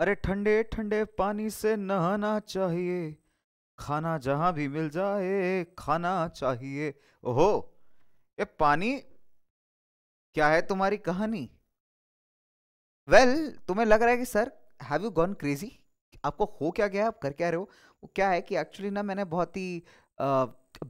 अरे ठंडे ठंडे पानी से नहाना चाहिए खाना जहां भी मिल जाए खाना चाहिए ओहो ये पानी क्या है तुम्हारी कहानी वेल well, तुम्हें लग रहा है कि sir have you gone crazy आपको हो क्या गया आप कर क्या रहे हो वो क्या है कि एक्चुअली ना मैंने बहुत ही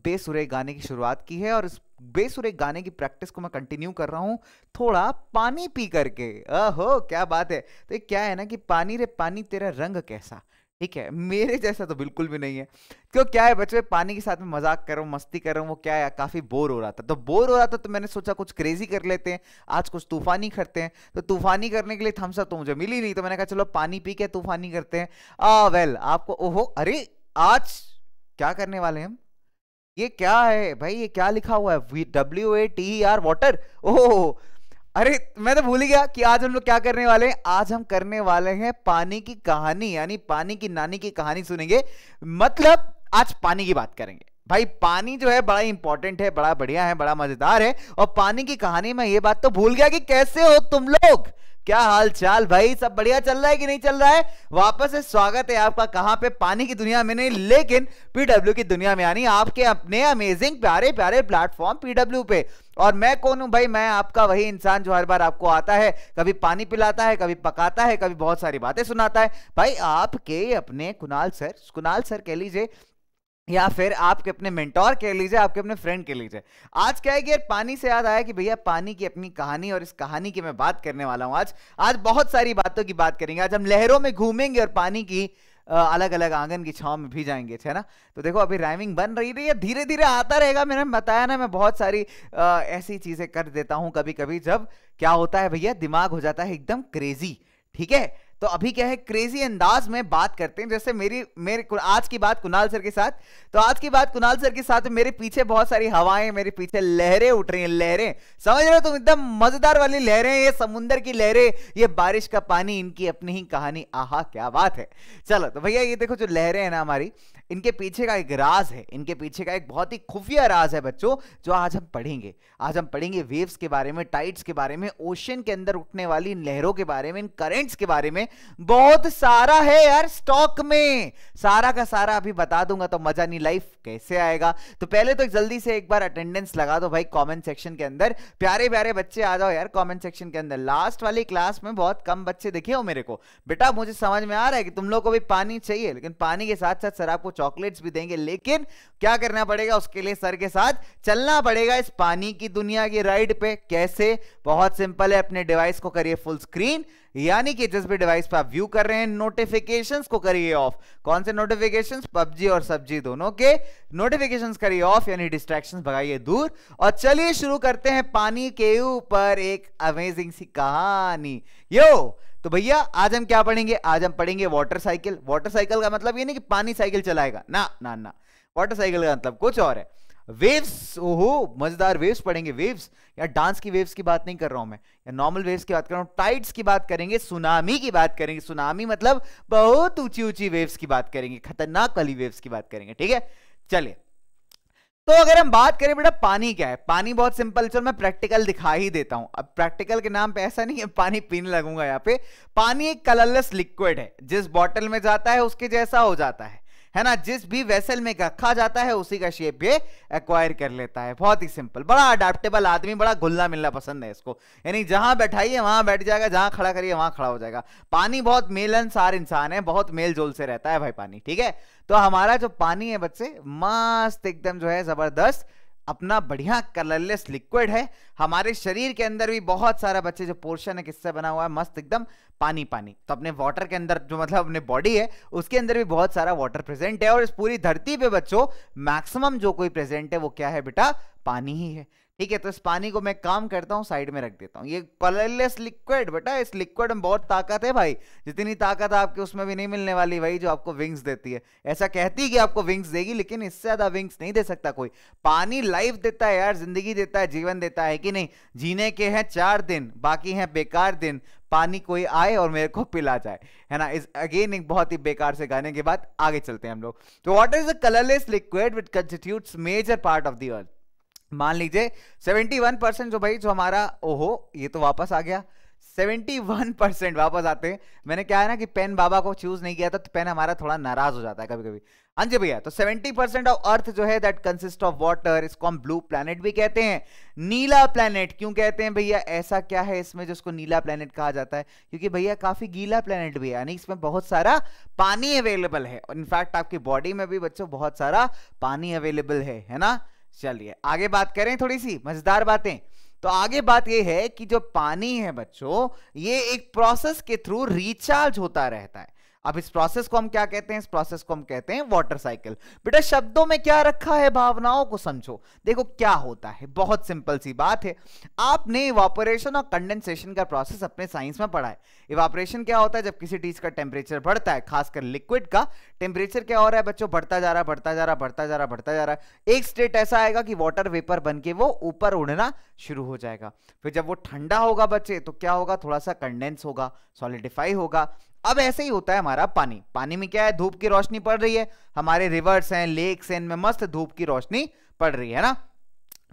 बेसुरे गाने की शुरुआत की है और इस बेसुर एक गाने की प्रैक्टिस को मैं कंटिन्यू कर रहा हूँ थोड़ा पानी पी करके अहो क्या बात है तो ये क्या है ना कि पानी रे पानी तेरा रंग कैसा ठीक है मेरे जैसा तो बिल्कुल भी नहीं है क्यों क्या है बच्चे पानी के साथ में मजाक कर रहा हूँ मस्ती कर रहा हूँ वो क्या है काफ़ी बोर हो रहा था तो बोर हो रहा था तो मैंने सोचा कुछ क्रेजी कर लेते हैं आज कुछ तूफानी करते हैं तो तूफानी करने के लिए थम्स अप तो मुझे मिली नहीं तो मैंने कहा चलो पानी पी के तूफानी करते हैं आ वेल आपको ओहो अरे आज क्या करने वाले हैं हम ये क्या है भाई ये क्या लिखा हुआ है W A T R water oh अरे मैं तो भूल गया कि आज हम लोग क्या करने वाले हैं आज हम करने वाले हैं पानी की कहानी यानी पानी की नानी की कहानी सुनेंगे मतलब आज पानी की बात करेंगे भाई पानी जो है बड़ा इंपॉर्टेंट है बड़ा बढ़िया है बड़ा मजेदार है और पानी की कहानी में ये बात तो भूल गया कि कैसे हो तुम लोग क्या हाल चाल भाई सब बढ़िया चल रहा है कि नहीं चल रहा है वापस से स्वागत है आपका कहां पे पानी की दुनिया में नहीं लेकिन पीडब्ल्यू की दुनिया में यानी आपके अपने अमेजिंग प्यारे प्यारे प्लेटफॉर्म पीडब्ल्यू पे और मैं कौन हूं भाई मैं आपका वही इंसान जो हर बार आपको आता है कभी पानी पिलाता है कभी पकाता है कभी बहुत सारी बातें सुनाता है भाई आपके अपने कुणाल सर कुणाल सर कह लीजिए या फिर आपके अपने मेंटोर कह लीजिए आपके अपने फ्रेंड कह लीजिए आज क्या है कि यार पानी से याद आया कि भैया पानी की अपनी कहानी और इस कहानी की मैं बात करने वाला हूँ आज आज बहुत सारी बातों की बात करेंगे आज हम लहरों में घूमेंगे और पानी की अलग अलग आंगन की छाव में भी जाएंगे अच्छा है ना तो देखो अभी राइमिंग बन रही रही है धीरे धीरे आता रहेगा मैंने बताया ना मैं बहुत सारी आ, ऐसी चीज़ें कर देता हूँ कभी कभी जब क्या होता है भैया दिमाग हो जाता है एकदम क्रेजी ठीक है तो अभी क्या है क्रेजी अंदाज में बात करते हैं जैसे मेरी मेरे आज की बात कुणाल सर के साथ तो आज की बात कुणाल सर के साथ मेरे पीछे बहुत सारी हवाएं मेरे पीछे लहरें उठ रही हैं लहरें समझ रहे हो तुम एकदम मजेदार वाली लहरें ये समुंदर की लहरें ये बारिश का पानी इनकी अपनी ही कहानी आहा क्या बात है चलो तो भैया ये देखो जो लहरें हैं ना हमारी इनके पीछे का एक राज है इनके पीछे का एक बहुत ही खुफिया राज है बच्चों जो आज हम पढ़ेंगे आज हम पढ़ेंगे वेव्स के बारे में टाइड्स के बारे में ओशन के अंदर उठने वाली लहरों के बारे में इन करेंट्स के बारे में बहुत सारा है यार स्टॉक में सारा का सारा अभी बता दूंगा तो मजा नहीं लाइफ कैसे आएगा तो पहले तो जल्दी से एक बार अटेंडेंस लगा दो भाई कॉमेंट सेक्शन के अंदर प्यारे प्यारे बच्चे आ जाओ यार कॉमेंट सेक्शन के अंदर लास्ट वाली क्लास में बहुत कम बच्चे दिखे हो मेरे को बेटा मुझे समझ में आ रहा है कि तुम लोग को भी पानी चाहिए लेकिन पानी के साथ साथ शराब आपको चॉकलेट्स भी देंगे लेकिन क्या करना पड़ेगा उसके लिए सर के साथ चलना पड़ेगा इस पानी की दुनिया की राइड पे कैसे बहुत सिंपल है अपने डिवाइस को करिए फुल स्क्रीन यानी कि जिस भी डिवाइस पर आप व्यू कर रहे हैं नोटिफिकेशंस को करिए ऑफ कौन से नोटिफिकेशंस पबजी और सब्जी दोनों के नोटिफिकेशंस करिए ऑफ यानी डिस्ट्रैक्शंस भगाइए दूर और चलिए शुरू करते हैं पानी के ऊपर एक अमेजिंग सी कहानी यो तो भैया आज हम क्या पढ़ेंगे आज हम पढ़ेंगे वाटर साइकिल वाटर साइकिल का मतलब ये नहीं कि पानी साइकिल चलाएगा ना ना ना वाटर साइकिल का मतलब कुछ और है वेव्स ओहो मजेदार वेव्स पढ़ेंगे वेव्स या डांस की वेव्स की बात नहीं कर रहा हूं मैं या नॉर्मल वेव्स की बात कर रहा हूं टाइड्स की बात करेंगे सुनामी की बात करेंगे सुनामी मतलब बहुत ऊंची ऊंची वेव्स की बात करेंगे खतरनाक वाली वेव्स की बात करेंगे ठीक है चलिए तो अगर हम बात करें बेटा पानी क्या है पानी बहुत सिंपल चल मैं प्रैक्टिकल दिखा ही देता हूं अब प्रैक्टिकल के नाम पे ऐसा नहीं है पानी पीने लगूंगा यहाँ पे पानी एक कलरलेस लिक्विड है जिस बॉटल में जाता है उसके जैसा हो जाता है है ना जिस भी वेसल में रखा जाता है उसी का शेप ये एक्वायर कर लेता है बहुत ही सिंपल बड़ा अडेप्टेबल आदमी बड़ा घुलना मिलना पसंद है इसको यानी जहां बैठाइए वहां बैठ जाएगा जहां खड़ा करिए वहां खड़ा हो जाएगा पानी बहुत मेलनसार इंसान है बहुत मेल जोल से रहता है भाई पानी ठीक है तो हमारा जो पानी है बच्चे मस्त एकदम जो है जबरदस्त अपना बढ़िया कलरलेस लिक्विड है हमारे शरीर के अंदर भी बहुत सारा बच्चे जो पोर्शन है किससे बना हुआ है मस्त एकदम पानी पानी तो अपने वाटर के अंदर जो मतलब अपने बॉडी है उसके अंदर भी बहुत सारा वाटर प्रेजेंट है और इस पूरी धरती पे बच्चों मैक्सिमम जो कोई प्रेजेंट है वो क्या है बेटा पानी ही है ठीक है तो इस पानी को मैं काम करता हूँ साइड में रख देता हूँ ये कलरलेस लिक्विड बेटा इस लिक्विड में बहुत ताकत है भाई जितनी ताकत आपके उसमें भी नहीं मिलने वाली भाई जो आपको विंग्स देती है ऐसा कहती है कि आपको विंग्स देगी लेकिन इससे ज़्यादा विंग्स नहीं दे सकता कोई पानी लाइफ देता है यार जिंदगी देता है जीवन देता है कि नहीं जीने के हैं चार दिन बाकी हैं बेकार दिन पानी कोई आए और मेरे को पिला जाए है ना इस अगेन एक बहुत ही बेकार से गाने के बाद आगे चलते हैं हम लोग तो what is the colourless liquid which constitutes major part of the earth मान लीजिए 71 परसेंट जो भाई जो हमारा ओहो ये तो वापस आ गया 71 परसेंट वापस आते हैं मैंने क्या है ना कि पेन बाबा को चूज नहीं किया था तो पेन हमारा थोड़ा नाराज हो जाता है कभी कभी हाँ जी भैया तो 70 परसेंट ऑफ अर्थ जो है दैट कंसिस्ट ऑफ वाटर इसको हम ब्लू प्लैनेट भी कहते हैं नीला प्लैनेट क्यों कहते हैं भैया ऐसा क्या है इसमें जिसको नीला प्लैनेट कहा जाता है क्योंकि भैया काफी गीला प्लैनेट भी है यानी इसमें बहुत सारा पानी अवेलेबल है इनफैक्ट आपकी बॉडी में भी बच्चों बहुत सारा पानी अवेलेबल है है ना चलिए आगे बात करें थोड़ी सी मजेदार बातें तो आगे बात यह है कि जो पानी है बच्चों ये एक प्रोसेस के थ्रू रिचार्ज होता रहता है अब इस प्रोसेस को हम क्या कहते हैं इस प्रोसेस को हम कहते हैं वाटर साइकिल बेटा शब्दों में क्या रखा है भावनाओं को समझो देखो क्या होता है बहुत सिंपल सी बात है आपने इवापोरेशन और कंडेंसेशन का प्रोसेस अपने साइंस में पढ़ा है इवापोरेशन क्या होता है जब किसी चीज का टेम्परेचर बढ़ता है खासकर लिक्विड का टेम्परेचर क्या हो रहा है बच्चों बढ़ता जा रहा है बढ़ता जा रहा है बढ़ता जा रहा है बढ़ता जा रहा है एक स्टेट ऐसा आएगा कि वॉटर वेपर बन के वो ऊपर उड़ना शुरू हो जाएगा फिर जब वो ठंडा होगा बच्चे तो क्या होगा थोड़ा सा कंडेंस होगा सॉलिडिफाई होगा अब ऐसे ही होता है हमारा पानी पानी में क्या है धूप की रोशनी पड़ रही है हमारे रिवर्स हैं लेक्स हैं इनमें मस्त धूप की रोशनी पड़ रही है ना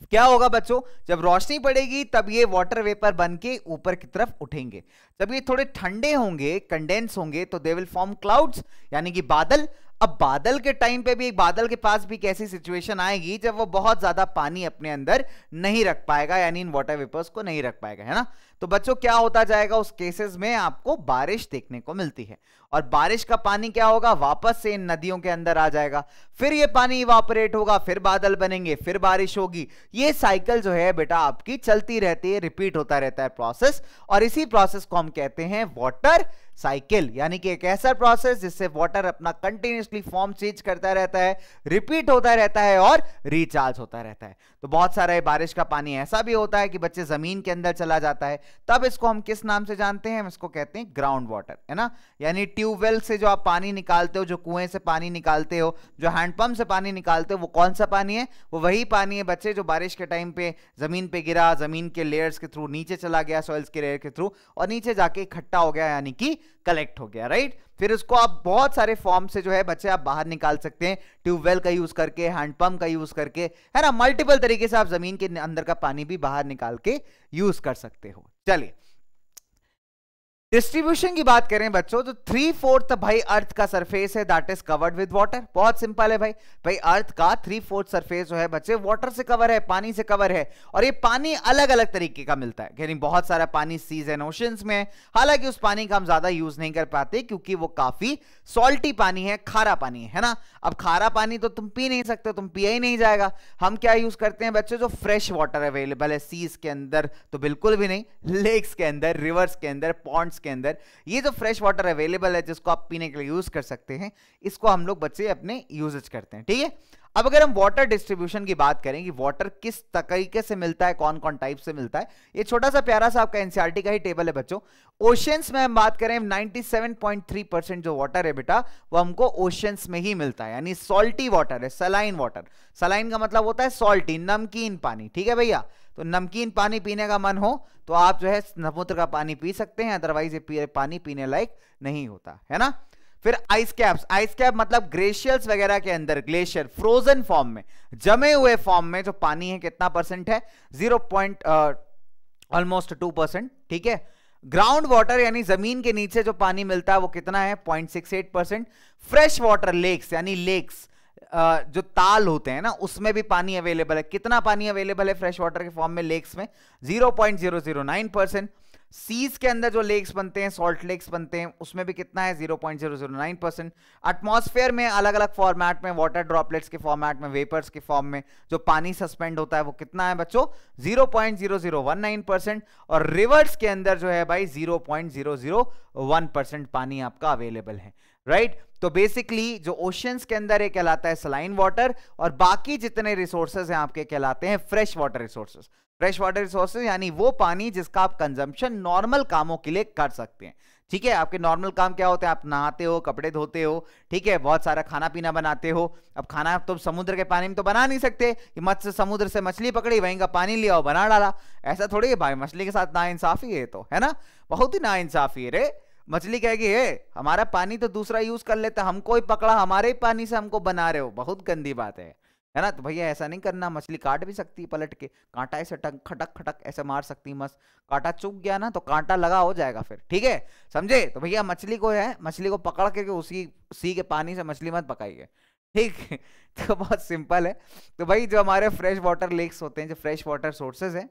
क्या होगा बच्चों जब रोशनी पड़ेगी तब ये वाटर वेपर बन के ऊपर की तरफ उठेंगे जब ये थोड़े ठंडे होंगे कंडेंस होंगे तो दे विल फॉर्म क्लाउड्स यानी कि बादल अब बादल के टाइम पे भी बादल के पास भी कैसी सिचुएशन आएगी जब वो बहुत ज्यादा पानी अपने अंदर नहीं रख पाएगा यानी इन वाटर वेपर्स को नहीं रख पाएगा है ना तो बच्चों क्या होता जाएगा उस केसेस में आपको बारिश देखने को मिलती है और बारिश का पानी क्या होगा वापस से इन नदियों के अंदर आ जाएगा फिर ये पानी इवापोरेट होगा फिर बादल बनेंगे फिर बारिश होगी ये साइकिल जो है बेटा आपकी चलती रहती है रिपीट होता रहता है प्रोसेस और इसी प्रोसेस को हम कहते हैं वॉटर साइकिल यानी कि एक ऐसा प्रोसेस जिससे वाटर अपना कंटिन्यूसली फॉर्म चेंज करता रहता है रिपीट होता रहता है और रिचार्ज होता रहता है तो बहुत सारा बारिश का पानी ऐसा भी होता है कि बच्चे जमीन के अंदर चला जाता है तब इसको हम किस नाम से जानते हैं हम इसको कहते हैं ग्राउंड वाटर है ना यानी ट्यूबवेल से जो आप पानी निकालते हो जो कुएं से पानी निकालते हो जो हैंडपंप से पानी निकालते हो वो कौन सा पानी है वो वही पानी है बच्चे जो बारिश के टाइम पे जमीन पे गिरा जमीन के लेयर्स के थ्रू नीचे चला गया सॉइल्स के लेयर के थ्रू और नीचे जाके इकट्ठा हो गया यानी कि कलेक्ट हो गया राइट फिर उसको आप बहुत सारे फॉर्म से जो है बच्चे आप बाहर निकाल सकते हैं ट्यूबवेल का यूज करके हैंडपंप का यूज करके है ना मल्टीपल तरीके से आप जमीन के अंदर का पानी भी बाहर निकाल के यूज कर सकते हो चलिए डिस्ट्रीब्यूशन की बात करें बच्चों तो थ्री फोर्थ भाई अर्थ का सरफेस है that is covered with water बहुत सिंपल है भाई भाई अर्थ का थ्री फोर्थ सरफेस जो है बच्चे वाटर से कवर है पानी से कवर है और ये पानी अलग अलग तरीके का मिलता है यानी बहुत सारा पानी सीज एंड ओशंस में है हालांकि उस पानी का हम ज्यादा यूज नहीं कर पाते क्योंकि वो काफी सॉल्टी पानी है खारा पानी है, है ना अब खारा पानी तो तुम पी नहीं सकते तुम पिया ही नहीं जाएगा हम क्या यूज करते हैं बच्चे जो फ्रेश वाटर अवेलेबल है सीज के अंदर तो बिल्कुल भी नहीं लेक्स के अंदर रिवर्स के अंदर पॉन्ड्स के अंदर ये जो फ्रेश वाटर अवेलेबल है जिसको आप पीने के लिए यूज कर सकते हैं इसको हम लोग बच्चे अपने यूजेज करते हैं ठीक है अब अगर हम वाटर डिस्ट्रीब्यूशन की बात करें कि वाटर किस तरीके से मिलता है कौन कौन टाइप से मिलता है ये छोटा सा प्यारा सा आपका एनसीआरटी का ही टेबल है बच्चों ओशियंस में हम बात करें 97.3 परसेंट जो वाटर है बेटा वो हमको ओशियंस में ही मिलता है यानी सॉल्टी वाटर है सलाइन वाटर सलाइन का मतलब होता है सॉल्टी नमकीन पानी ठीक है भैया तो नमकीन पानी पीने का मन हो तो आप जो है समुद्र का पानी पी सकते हैं अदरवाइज ये पानी पीने लायक नहीं होता है ना फिर आइस कैप्स आइस कैप मतलब ग्लेशियर्स वगैरह के अंदर ग्लेशियर फ्रोजन फॉर्म में जमे हुए फॉर्म में जो पानी है कितना परसेंट है zero point almost two percent ठीक है ग्राउंड वाटर यानी जमीन के नीचे जो पानी मिलता है वो कितना है point six eight percent fresh water lakes यानी लेक्स जो ताल होते हैं ना उसमें भी पानी अवेलेबल है कितना पानी अवेलेबल है फ्रेश वाटर के फॉर्म में लेक्स में zero zero zero point nine percent seas के अंदर जो लेक्स बनते हैं सॉल्ट लेक्स बनते हैं उसमें भी कितना है zero zero zero point nine percent atmosphere में अलग अलग फॉर्मेट में वाटर ड्रॉपलेट्स के फॉर्मेट में वेपर्स के फॉर्म में जो पानी सस्पेंड होता है वो कितना है बच्चों zero zero zero point one nine percent और रिवर्स के अंदर जो है भाई zero zero zero point one percent पानी आपका अवेलेबल है राइट right? तो बेसिकली जो ओशंस के अंदर ये कहलाता है सलाइन वाटर और बाकी जितने रिसोर्सेज हैं आपके कहलाते हैं fresh water resources fresh water resources यानी वो पानी जिसका आप कंजम्पशन नॉर्मल कामों के लिए कर सकते हैं ठीक है आपके नॉर्मल काम क्या होते हैं आप नहाते हो कपड़े धोते हो ठीक है बहुत सारा खाना पीना बनाते हो अब खाना तुम तो समुद्र के पानी में तो बना नहीं सकते कि मत्स्य समुद्र से मछली पकड़ी वहीं का पानी लिया और बना डाला ऐसा थोड़ी है भाई मछली के साथ ना इंसाफी है तो है ना बहुत ही ना इंसाफी है रे मछली कहेगी हे हमारा पानी तो दूसरा यूज कर लेता हमको ही पकड़ा हमारे ही पानी से हमको बना रहे हो बहुत गंदी बात है है ना तो भैया ऐसा नहीं करना मछली काट भी सकती है पलट के कांटा ऐसे टक खटक खटक ऐसे मार सकती है मस्त कांटा चुक गया ना तो कांटा लगा हो जाएगा फिर ठीक है समझे तो भैया मछली को है मछली को पकड़ के उसी सी के पानी से मछली मत पकाइए ठीक है तो बहुत सिंपल है तो भाई जो हमारे फ्रेश वाटर लेक्स होते हैं जो फ्रेश वाटर सोर्सेज हैं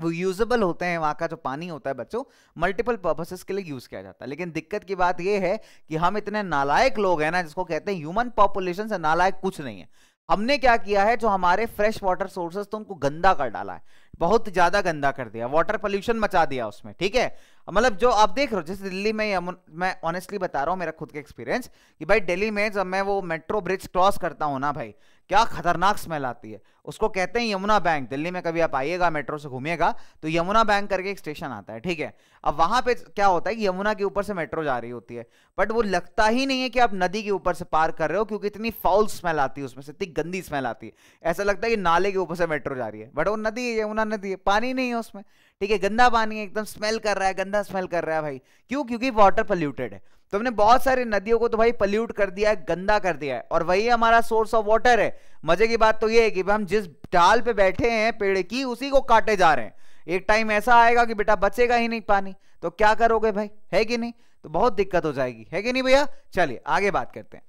वो यूजेबल होते हैं वहां का जो पानी होता है बच्चों मल्टीपल पर्पसेस के लिए यूज़ किया जाता है लेकिन दिक्कत की बात ये है कि हम इतने नालायक लोग हैं ना जिसको कहते हैं ह्यूमन पॉपुलेशन से नालायक कुछ नहीं है हमने क्या किया है जो हमारे फ्रेश वाटर सोर्सेस तो उनको गंदा कर डाला है बहुत ज्यादा गंदा कर दिया वाटर पोल्यूशन मचा दिया उसमें ठीक है मतलब जो आप देख रहे हो जैसे दिल्ली में मैं ऑनेस्टली बता रहा हूँ मेरा खुद का एक्सपीरियंस कि भाई दिल्ली में जब मैं वो मेट्रो ब्रिज क्रॉस करता हूँ ना भाई क्या खतरनाक स्मेल आती है उसको कहते हैं यमुना बैंक दिल्ली में कभी आप आइएगा मेट्रो से घूमिएगा तो यमुना बैंक करके एक स्टेशन आता है ठीक है अब वहां पे क्या होता है कि यमुना के ऊपर से मेट्रो जा रही होती है बट वो लगता ही नहीं है कि आप नदी के ऊपर से पार कर रहे हो क्योंकि इतनी फाउल स्मेल आती है उसमें से इतनी गंदी स्मेल आती है ऐसा लगता है कि नाले के ऊपर से मेट्रो जा रही है बट वो नदी यमुना करने दिए पानी नहीं है उसमें ठीक है गंदा पानी है एकदम स्मेल कर रहा है गंदा स्मेल कर रहा है भाई क्यों क्योंकि वाटर पोल्यूटेड है तो हमने बहुत सारी नदियों को तो भाई पल्यूट कर दिया है गंदा कर दिया है और वही हमारा सोर्स ऑफ वाटर है मजे की बात तो ये है कि हम जिस डाल पे बैठे हैं पेड़ की उसी को काटे जा रहे हैं एक टाइम ऐसा आएगा कि बेटा बचेगा ही नहीं पानी तो क्या करोगे भाई है कि नहीं तो बहुत दिक्कत हो जाएगी है कि नहीं भैया चलिए आगे बात करते हैं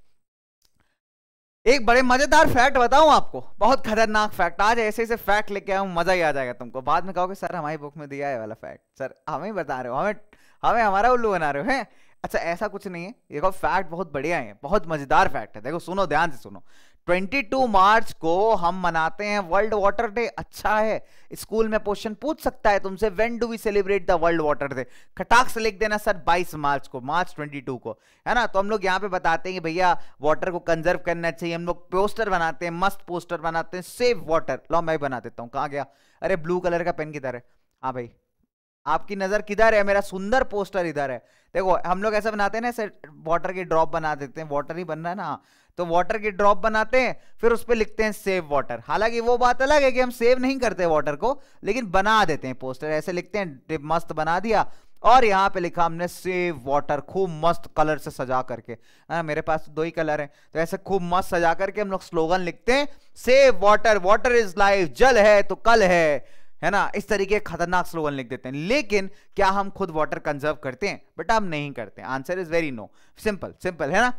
एक बड़े मजेदार फैक्ट बताऊं आपको बहुत खतरनाक फैक्ट आज ऐसे ऐसे फैक्ट लेके आऊँ मजा ही आ जाएगा तुमको बाद में कहोगे सर हमारी बुक में दिया है वाला फैक्ट सर हमें बता रहे हो हमें हमें हमारा उल्लू बना रहे हो हैं अच्छा ऐसा कुछ नहीं है देखो फैक्ट बहुत बढ़िया है बहुत मजेदार फैक्ट है देखो सुनो ध्यान से सुनो 22 मार्च को हम मनाते हैं वर्ल्ड वाटर डे अच्छा है स्कूल में क्वेश्चन पूछ सकता है तुमसे when do we celebrate the world water day खटाक से लिख देना सर 22 मार्च को मार्च 22 को है ना तो हम लोग यहाँ पे बताते हैं कि भैया वाटर को कंजर्व करना चाहिए हम लोग पोस्टर बनाते हैं मस्त पोस्टर बनाते हैं सेव वाटर लो मैं बना देता हूँ कहाँ गया अरे ब्लू कलर का पेन किधर है हाँ भाई आपकी नजर किधर है मेरा सुंदर पोस्टर इधर है देखो हम लोग ऐसा बनाते हैं ना ऐसे वाटर की ड्रॉप बना देते हैं वाटर ही रहा है ना हाँ। तो वाटर की ड्रॉप बनाते हैं फिर उस पर लिखते हैं सेव वाटर हालांकि वो बात अलग है कि हम सेव नहीं करते वाटर को लेकिन बना देते हैं पोस्टर ऐसे लिखते हैं मस्त बना दिया और यहाँ पे लिखा हमने सेव वाटर खूब मस्त कलर से सजा करके आ, हाँ, मेरे पास तो दो ही कलर हैं तो ऐसे खूब मस्त सजा करके हम लोग स्लोगन लिखते हैं save water water is life जल है तो कल है है ना इस तरीके खतरनाक स्लोगन लिख देते हैं लेकिन क्या हम खुद वाटर कंजर्व करते हैं बट हम नहीं करते answer is very no simple simple है ना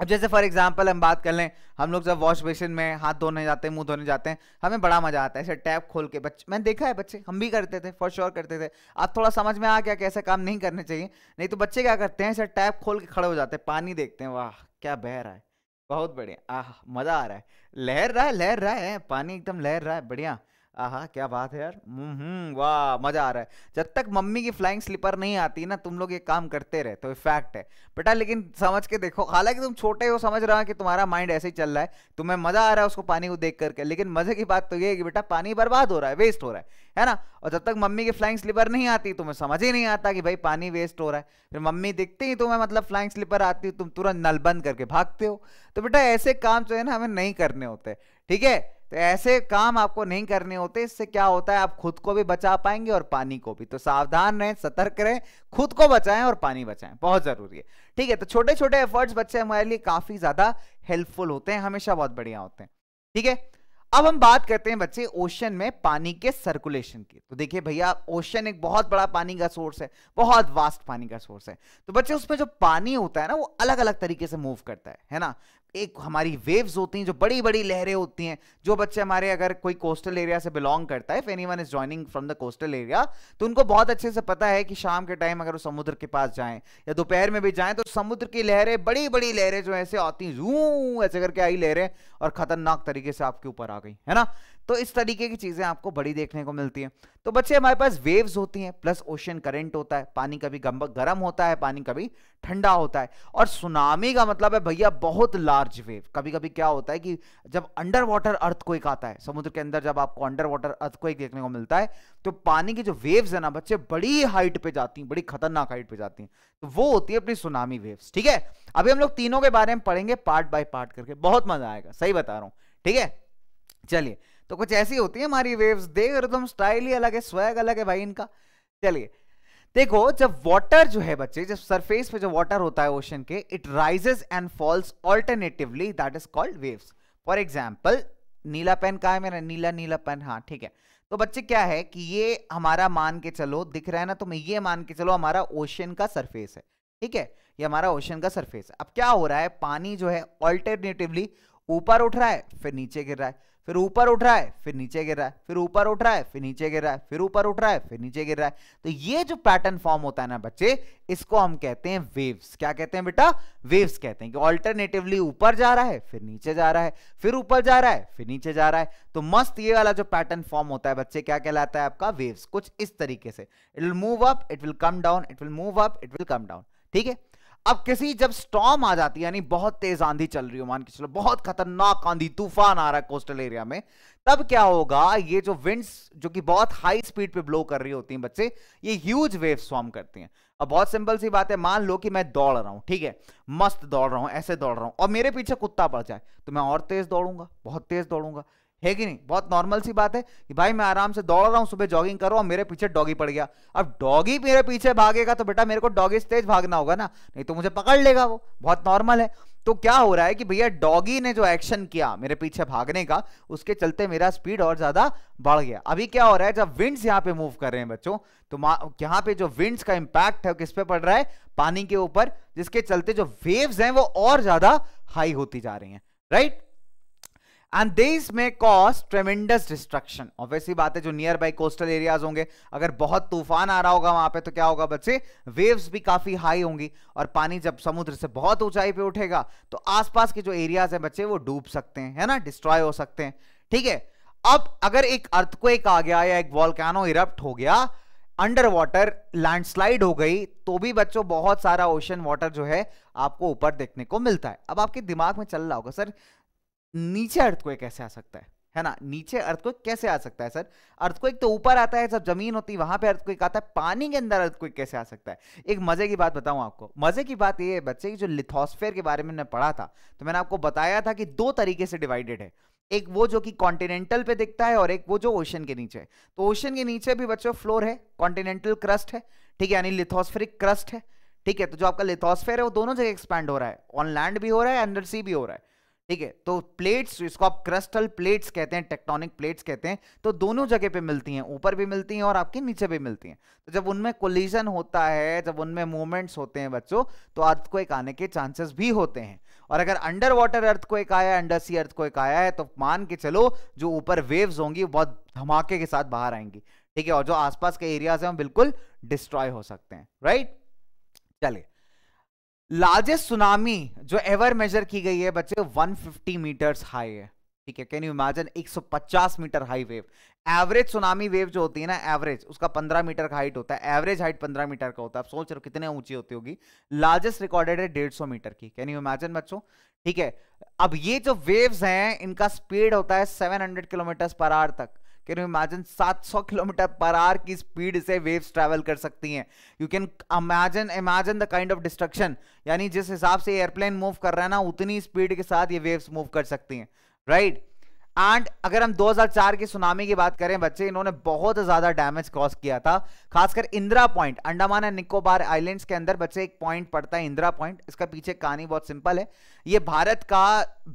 अब जैसे फॉर एग्जाम्पल हम बात कर लें हम लोग जब वॉश बेसिन में हाथ धोने जाते हैं मुंह धोने जाते हैं हमें बड़ा मजा आता है ऐसे टैप खोल के बच्चे मैंने देखा है बच्चे हम भी करते थे फॉर श्योर करते थे अब थोड़ा समझ में आ गया कि ऐसा काम नहीं करने चाहिए नहीं तो बच्चे क्या करते हैं ऐसे टैप खोल के खड़े हो जाते हैं पानी देखते हैं वाह क्या बह रहा है बहुत बढ़िया आह मज़ा आ रहा है लहर रहा है लहर रहा है पानी एकदम लहर रहा है बढ़िया आहा क्या बात है यार हम्म वाह मज़ा आ रहा है जब तक मम्मी की फ्लाइंग स्लीपर नहीं आती ना तुम लोग ये काम करते रहे तो फैक्ट है बेटा लेकिन समझ के देखो हालांकि तुम छोटे हो समझ रहा कि तुम्हारा माइंड ऐसे ही चल रहा है तुम्हें मज़ा आ रहा है उसको पानी को देख करके लेकिन मज़े की बात तो ये है कि बेटा पानी बर्बाद हो रहा है वेस्ट हो रहा है है ना और जब तक मम्मी की फ्लाइंग स्लीपर नहीं आती तुम्हें समझ ही नहीं आता कि भाई पानी वेस्ट हो रहा है फिर मम्मी देखते ही तुम्हें मतलब फ्लाइंग स्लीपर आती हो तुम तुरंत नल बंद करके भागते हो तो बेटा ऐसे काम जो है ना हमें नहीं करने होते ठीक है तो ऐसे काम आपको नहीं करने होते इससे क्या होता है आप खुद को भी बचा पाएंगे और पानी को भी तो सावधान रहें सतर्क रहें खुद को बचाएं और पानी बचाएं बहुत जरूरी है ठीक है तो छोटे छोटे एफर्ट्स बच्चे हमारे लिए काफी ज्यादा हेल्पफुल होते हैं हमेशा बहुत बढ़िया होते हैं ठीक है अब हम बात करते हैं बच्चे ओशन में पानी के सर्कुलेशन की तो देखिए भैया ओशन एक बहुत बड़ा पानी का सोर्स है बहुत वास्ट पानी का सोर्स है तो बच्चे उसमें जो पानी होता है ना वो अलग अलग तरीके से मूव करता है है ना एक हमारी वेव्स होती हैं जो बड़ी बड़ी लहरें होती हैं जो बच्चे हमारे अगर कोई कोस्टल एरिया से बिलोंग करता है if any is joining from the coastal area तो उनको बहुत अच्छे से पता है कि शाम के टाइम अगर वो समुद्र के पास जाएं या दोपहर में भी जाएं तो समुद्र की लहरें बड़ी बड़ी लहरें जो ऐसे आती हैं ऐसे करके आई लहरें और खतरनाक तरीके से आपके ऊपर आ गई है ना तो इस तरीके की चीज़ें आपको बड़ी देखने को मिलती हैं तो बच्चे हमारे पास वेव्स होती हैं प्लस ओशन करंट होता है पानी कभी गर्म होता है पानी कभी ठंडा होता है और सुनामी का मतलब है भैया बहुत लार्ज वेव कभी कभी क्या होता है कि जब अंडर वाटर अर्थ आता है समुद्र के अंदर जब आपको अंडर वाटर अर्थ देखने को मिलता है तो पानी की जो वेव्स है ना बच्चे बड़ी हाइट पे जाती हैं बड़ी खतरनाक हाइट पे जाती हैं तो वो होती है अपनी सुनामी वेव्स ठीक है अभी हम लोग तीनों के बारे में पढ़ेंगे पार्ट बाय पार्ट करके बहुत मजा आएगा सही बता रहा हूँ ठीक है चलिए तो कुछ ऐसी होती है हमारी वेव्स देख रहे स्टाइल ही अलग है स्वैग अलग है भाई इनका चलिए देखो जब वाटर जो है बच्चे जब सरफेस पे जो वाटर होता है ओशन के it rises and falls alternatively that is called waves for example नीला पेन कहा है मेरा नीला नीला पेन हाँ ठीक है तो बच्चे क्या है कि ये हमारा मान के चलो दिख रहा है ना तो मैं ये मान के चलो हमारा ओशन का सरफेस है ठीक है ये हमारा ओशन का सरफेस है अब क्या हो रहा है पानी जो है ऑल्टरनेटिवली ऊपर उठ रहा है फिर नीचे गिर रहा है फिर ऊपर उठ रहा है फिर नीचे गिर रहा है फिर ऊपर उठ रहा है फिर नीचे गिर रहा है फिर ऊपर उठ रहा है फिर नीचे गिर रहा है तो ये जो पैटर्न फॉर्म होता है ना बच्चे इसको हम कहते हैं वेव्स क्या कहते हैं बेटा वेव्स कहते हैं कि ऑल्टरनेटिवली ऊपर जा रहा है फिर नीचे जा रहा है फिर ऊपर जा रहा है फिर नीचे जा रहा है तो मस्त ये वाला जो पैटर्न फॉर्म होता है बच्चे क्या कहलाता है आपका वेव्स कुछ इस तरीके से it will move up it will come down it will move up it will come down ठीक है अब किसी जब स्टॉम आ जाती है यानी बहुत तेज आंधी चल रही हो मान के चलो बहुत खतरनाक आंधी तूफान आ रहा है कोस्टल एरिया में तब क्या होगा ये जो विंड्स जो कि बहुत हाई स्पीड पे ब्लो कर रही होती हैं बच्चे ये ह्यूज वेव फॉर्म करती हैं अब बहुत सिंपल सी बात है मान लो कि मैं दौड़ रहा हूं ठीक है मस्त दौड़ रहा हूं ऐसे दौड़ रहा हूं और मेरे पीछे कुत्ता पड़ जाए तो मैं और तेज दौड़ूंगा बहुत तेज दौड़ूंगा है कि नहीं बहुत नॉर्मल सी बात है कि भाई मैं आराम से दौड़ रहा हूँ सुबह जॉगिंग कर रहा हूँ मेरे पीछे डॉगी पड़ गया अब डॉगी मेरे पीछे भागेगा तो बेटा मेरे को डॉगी से तेज भागना होगा ना नहीं तो मुझे पकड़ लेगा वो बहुत नॉर्मल है तो क्या हो रहा है कि भैया डॉगी ने जो एक्शन किया मेरे पीछे भागने का उसके चलते मेरा स्पीड और ज्यादा बढ़ गया अभी क्या हो रहा है जब विंड्स यहाँ पे मूव कर रहे हैं बच्चों तो यहाँ पे जो विंड्स का इम्पैक्ट है किस पे पड़ रहा है पानी के ऊपर जिसके चलते जो वेव्स हैं वो और ज्यादा हाई होती जा रही है राइट एंड दिस में कॉज ट्रेमेंडस डिस्ट्रक्शन ऑब्वियसली बात है जो नियर बाई कोस्टल एरियाज होंगे अगर बहुत तूफान आ रहा होगा वहां पे तो क्या होगा बच्चे वेव्स भी काफी हाई होंगी और पानी जब समुद्र से बहुत ऊंचाई पे उठेगा तो आसपास के जो एरियाज हैं बच्चे वो डूब सकते हैं है ना डिस्ट्रॉय हो सकते हैं ठीक है अब अगर एक अर्थक्वेक आ गया या एक वॉलकैनो इरप्ट हो गया अंडर वाटर लैंडस्लाइड हो गई तो भी बच्चों बहुत सारा ओशन वाटर जो है आपको ऊपर देखने को मिलता है अब आपके दिमाग में चल रहा होगा सर नीचे अर्थक्वेक कैसे आ सकता है है ना नीचे अर्थक्वेक कैसे आ सकता है सर अर्थक्वेक तो ऊपर आता है जब जमीन होती है वहां पे अर्थक्वेक आता है पानी के अंदर अर्थक्वेक कैसे आ सकता है एक मजे की बात बताऊं आपको मजे की बात ये है बच्चे की जो लिथोस्फेयर के बारे में मैं पढ़ा था तो मैंने आपको बताया था कि दो तरीके से डिवाइडेड है एक वो जो कि कॉन्टिनेंटल पे दिखता है और एक वो जो ओशन के नीचे तो ओशन के नीचे भी बच्चों फ्लोर है कॉन्टिनेंटल क्रस्ट है ठीक है यानी लिथोस्फेरिक क्रस्ट है ठीक है तो जो आपका लिथोस्फेयर है वो दोनों जगह एक्सपैंड हो रहा है ऑन लैंड भी हो रहा है अंडर सी भी हो रहा है ठीक है तो प्लेट्स इसको आप क्रस्टल प्लेट्स कहते हैं टेक्टोनिक प्लेट्स कहते हैं तो दोनों जगह पे मिलती हैं ऊपर भी मिलती हैं और आपके नीचे भी मिलती हैं तो जब उनमें कोलिजन होता है जब उनमें मूवमेंट्स होते हैं बच्चों तो अर्थ को एक आने के चांसेस भी होते हैं और अगर अंडर वाटर अर्थ को एक आया अंडर सी अर्थ को एक आया है तो मान के चलो जो ऊपर वेव्स होंगी बहुत धमाके के साथ बाहर आएंगी ठीक है और जो आसपास के एरियाज हैं बिल्कुल डिस्ट्रॉय हो सकते हैं राइट चलिए लार्जेस्ट सुनामी जो एवर मेजर की गई है बच्चे 150 मीटर्स हाई है ठीक है can you imagine 150 metre high wave average tsunami wave जो होती है ना एवरेज उसका 15 मीटर का हाइट होता है एवरेज हाइट 15 मीटर का होता है आप सोच रहे हो कितने ऊंची होती होगी लार्जेस्ट रिकॉर्डेड है डेढ़ सौ मीटर की कैन यू इमेजिन बच्चों ठीक है अब ये जो वेव्स हैं इनका स्पीड होता है 700 किलोमीटर पर आवर तक can you imagine 700 kilometre per hour की स्पीड से वेव्स ट्रैवल कर सकती हैं you can imagine imagine the kind of destruction यानी जिस हिसाब से एयरप्लेन मूव कर रहा है ना उतनी स्पीड के साथ ये वेव्स मूव कर सकती हैं राइट right? एंड अगर हम 2004 की सुनामी की बात करें बच्चे इन्होंने बहुत ज्यादा डैमेज कॉज किया था खासकर Indira point Andaman and Nicobar islands के अंदर बच्चे एक पॉइंट पड़ता है इंदिरा पॉइंट इसका पीछे कहानी बहुत सिंपल है ये भारत का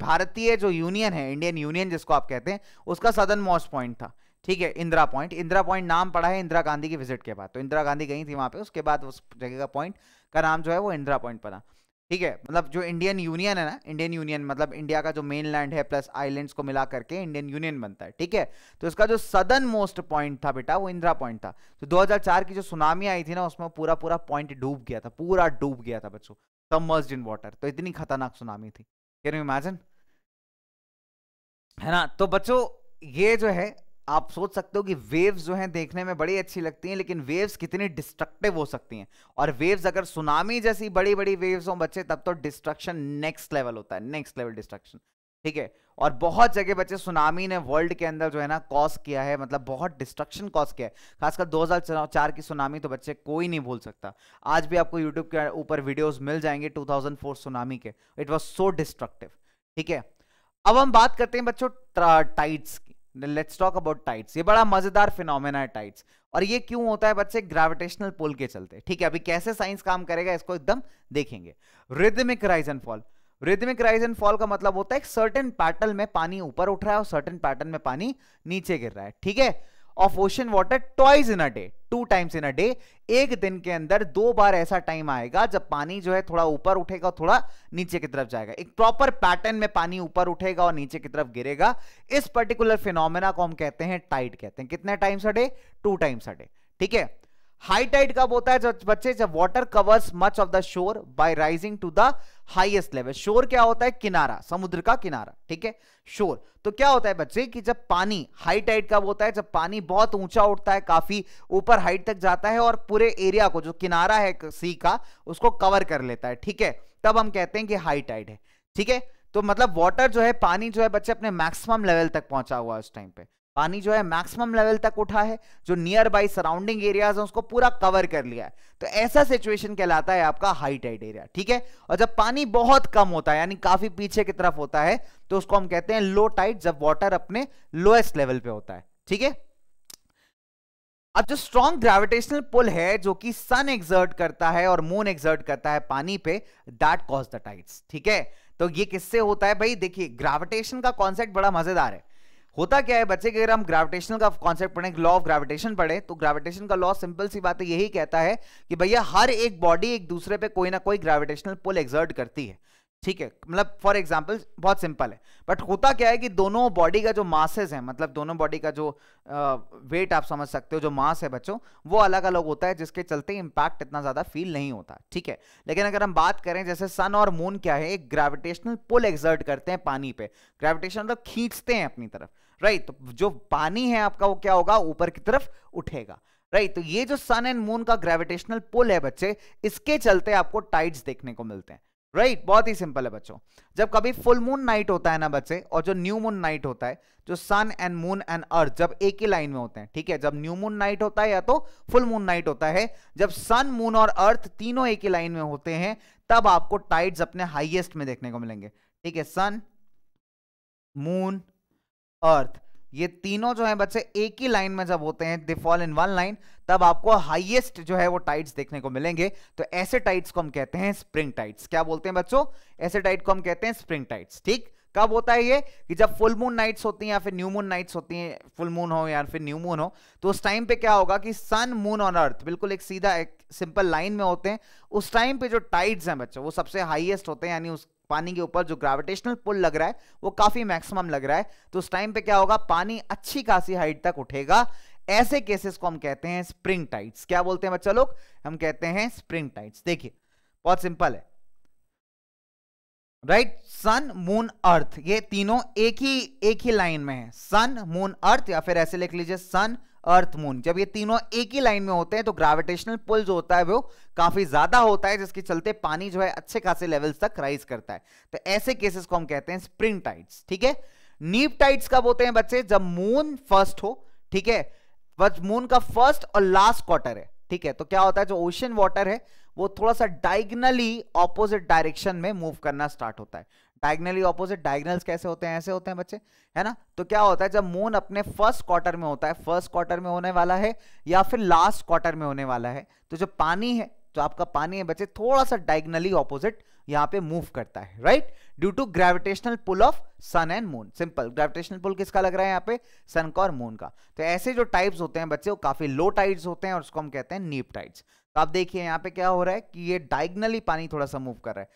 भारतीय जो यूनियन है इंडियन यूनियन जिसको आप कहते हैं उसका सदन मोस्ट पॉइंट था ठीक है इंदिरा पॉइंट इंदिरा पॉइंट नाम पड़ा है इंदिरा गांधी की विजिट के बाद तो इंदिरा गांधी गई थी वहां पे उसके बाद उस जगह का पॉइंट का नाम जो है वो इंदिरा पॉइंट पड़ा ठीक है मतलब जो इंडियन यूनियन है ना इंडियन यूनियन मतलब इंडिया का जो मेन लैंड है प्लस आइलैंड्स को मिला करके इंडियन यूनियन बनता है ठीक है तो इसका जो सदन मोस्ट पॉइंट था बेटा वो इंदिरा पॉइंट था तो 2004 की जो सुनामी आई थी ना उसमें पूरा पूरा पॉइंट डूब गया था पूरा डूब गया था बच्चों सबमर्ज इन वाटर तो इतनी खतरनाक सुनामी थी कैन यू इमेजिन है ना तो बच्चों ये जो है आप सोच सकते हो कि वेव्स जो हैं देखने में बड़ी अच्छी लगती हैं लेकिन वेव्स कितनी डिस्ट्रक्टिव हो सकती हैं और वेव्स अगर सुनामी जैसी बड़ी बड़ी वेव्स हो बच्चे तब तो डिस्ट्रक्शन नेक्स्ट लेवल होता है नेक्स्ट लेवल डिस्ट्रक्शन ठीक है और बहुत जगह बच्चे सुनामी ने वर्ल्ड के अंदर जो है ना कॉज किया है मतलब बहुत डिस्ट्रक्शन कॉज किया है खासकर दो की सुनामी तो बच्चे कोई नहीं भूल सकता आज भी आपको यूट्यूब के ऊपर वीडियोज मिल जाएंगे टू सुनामी के इट वॉज सो डिस्ट्रक्टिव ठीक है अब हम बात करते हैं बच्चों tides let's talk about tides ये बड़ा मजेदार फिनोमेना है टाइट्स और ये क्यों होता है बच्चे ग्रेविटेशनल पुल के चलते ठीक है अभी कैसे साइंस काम करेगा इसको एकदम देखेंगे rhythmic rise and fall rhythmic rise and fall का मतलब होता है एक सर्टेन पैटर्न में पानी ऊपर उठ रहा है और सर्टेन पैटर्न में पानी नीचे गिर रहा है ठीक है of ocean water tides in a day two times in a day एक दिन के अंदर दो बार ऐसा टाइम आएगा जब पानी जो है थोड़ा ऊपर उठेगा थोड़ा नीचे की तरफ जाएगा एक प्रॉपर पैटर्न में पानी ऊपर उठेगा और नीचे की तरफ गिरेगा इस पर्टिकुलर फिनोमेना को हम कहते हैं टाइट कहते हैं कितने times a day two times a day ठीक है हाई टाइट कब होता है जब बच्चे जब water covers much of the shore by rising to the highest level shore क्या होता है किनारा समुद्र का किनारा ठीक है शोर तो क्या होता है बच्चे कि जब पानी हाई टाइट कब होता है जब पानी बहुत ऊंचा उठता है काफी ऊपर हाइट तक जाता है और पूरे एरिया को जो किनारा है सी का उसको कवर कर लेता है ठीक है तब हम कहते हैं कि हाई टाइट है ठीक है तो मतलब वाटर जो है पानी जो है बच्चे अपने मैक्सिमम लेवल तक पहुंचा हुआ उस टाइम पे पानी जो है मैक्सिमम लेवल तक उठा है जो नियर बाई सराउंडिंग एरिया है उसको पूरा कवर कर लिया है तो ऐसा सिचुएशन कहलाता है आपका हाई टाइड एरिया ठीक है और जब पानी बहुत कम होता है यानी काफी पीछे की तरफ होता है तो उसको हम कहते हैं लो टाइड जब वॉटर अपने लोएस्ट लेवल पे होता है ठीक है अब जो स्ट्रॉन्ग ग्रेविटेशनल पुल है जो कि सन एक्सर्ट करता है और मून एक्सर्ट करता है पानी पे दैट कॉज द टाइड्स ठीक है तो ये किससे होता है भाई देखिए ग्रेविटेशन का कॉन्सेप्ट बड़ा मजेदार है होता क्या है बच्चे कि अगर हम ग्रेविटेशनल का कॉन्सेप्ट पढ़ें लॉ ऑफ ग्रेविटेशन पढ़े तो ग्रेविटेशन का लॉ सिंपल सी बात है यही कहता है कि भैया हर एक बॉडी एक दूसरे पे कोई ना कोई ग्रेविटेशनल पुल एग्जर्ट करती है ठीक है मतलब फॉर एग्जाम्पल बहुत सिंपल है बट होता क्या है कि दोनों बॉडी का जो मासेज है मतलब दोनों बॉडी का जो वेट आप समझ सकते हो जो मास है बच्चों वो अलग अलग होता है जिसके चलते इम्पैक्ट इतना ज़्यादा फील नहीं होता ठीक है लेकिन अगर हम बात करें जैसे सन और मून क्या है एक ग्रेविटेशनल पुल एग्जर्ट करते हैं पानी पे ग्रेविटेशन मतलब खींचते हैं अपनी तरफ राइट तो जो पानी है आपका वो क्या होगा ऊपर की तरफ उठेगा राइट तो ये जो सन एंड मून का ग्रेविटेशनल पुल है बच्चे इसके चलते आपको टाइड्स देखने को मिलते हैं राइट right, बहुत ही सिंपल है बच्चों जब कभी फुल मून नाइट होता है ना बच्चे और जो न्यू मून नाइट होता है जो sun and moon and earth जब एक ही लाइन में होते हैं ठीक है जब न्यू मून नाइट होता है या तो फुल मून नाइट होता है जब सन मून और अर्थ तीनों एक ही लाइन में होते हैं तब आपको टाइड्स अपने हाईएस्ट में देखने को मिलेंगे ठीक है सन मून अर्थ ये तीनों जो है बच्चे एक ही लाइन में जब होते हैं they fall in one line तब आपको हाईएस्ट जो है वो टाइट्स देखने को मिलेंगे तो ऐसे टाइट्स को हम कहते हैं स्प्रिंग टाइट्स क्या बोलते हैं बच्चों ऐसे टाइट को हम कहते हैं स्प्रिंग टाइट्स ठीक कब होता है ये कि जब फुल मून नाइट्स होती हैं या फिर न्यू मून नाइट्स होती हैं फुल मून हो या फिर न्यू मून हो तो उस टाइम पे क्या होगा कि सन मून और अर्थ बिल्कुल एक सीधा एक सिंपल लाइन में होते हैं उस टाइम पे जो टाइड्स हैं बच्चों वो सबसे हाईएस्ट होते हैं यानी उस पानी के ऊपर जो ग्रेविटेशनल पुल लग रहा है वो काफी मैक्सिमम लग रहा है तो उस टाइम पे क्या होगा पानी अच्छी खासी हाइट तक उठेगा ऐसे केसेस को हम कहते हैं स्प्रिंग टाइट्स क्या बोलते हैं बच्चा लोग हम कहते हैं स्प्रिंग टाइट्स देखिए बहुत सिंपल है राइट सन मून अर्थ ये तीनों एक ही एक ही लाइन में है सन मून अर्थ या फिर ऐसे लिख लीजिए सन अर्थ मून जब ये तीनों एक ही लाइन में होते हैं तो ग्रेविटेशनल पुल जो होता है वो काफी ज्यादा होता है जिसके चलते पानी जो है अच्छे खासे लेवल्स तक राइज करता है तो ऐसे केसेस को हम कहते हैं स्प्रिंग टाइड्स ठीक है नीप टाइट्स कब होते हैं बच्चे जब मून फर्स्ट हो ठीक है बस मून का फर्स्ट और लास्ट क्वार्टर है ठीक है तो क्या होता है जो ओशन वाटर है वो थोड़ा सा डायगनली ऑपोजिट डायरेक्शन में मूव करना स्टार्ट होता है डायगनली ऑपोजिट डायगनल्स कैसे होते हैं ऐसे होते हैं बच्चे है ना तो क्या होता है जब मून अपने फर्स्ट क्वार्टर में होता है फर्स्ट क्वार्टर में होने वाला है या फिर लास्ट क्वार्टर में होने वाला है तो जो पानी है जो आपका पानी है बच्चे थोड़ा सा डायगनली ऑपोजिट यहाँ पे मूव करता है right due to gravitational pull of sun and moon simple gravitational pull किसका लग रहा है यहाँ पे सन का और मून का तो ऐसे जो टाइप्स होते हैं बच्चे वो काफी लो टाइड्स होते हैं और उसको हम कहते हैं नीप टाइड्स तो आप देखिए यहाँ पे क्या हो रहा है कि ये डायगनली पानी थोड़ा सा मूव कर रहा है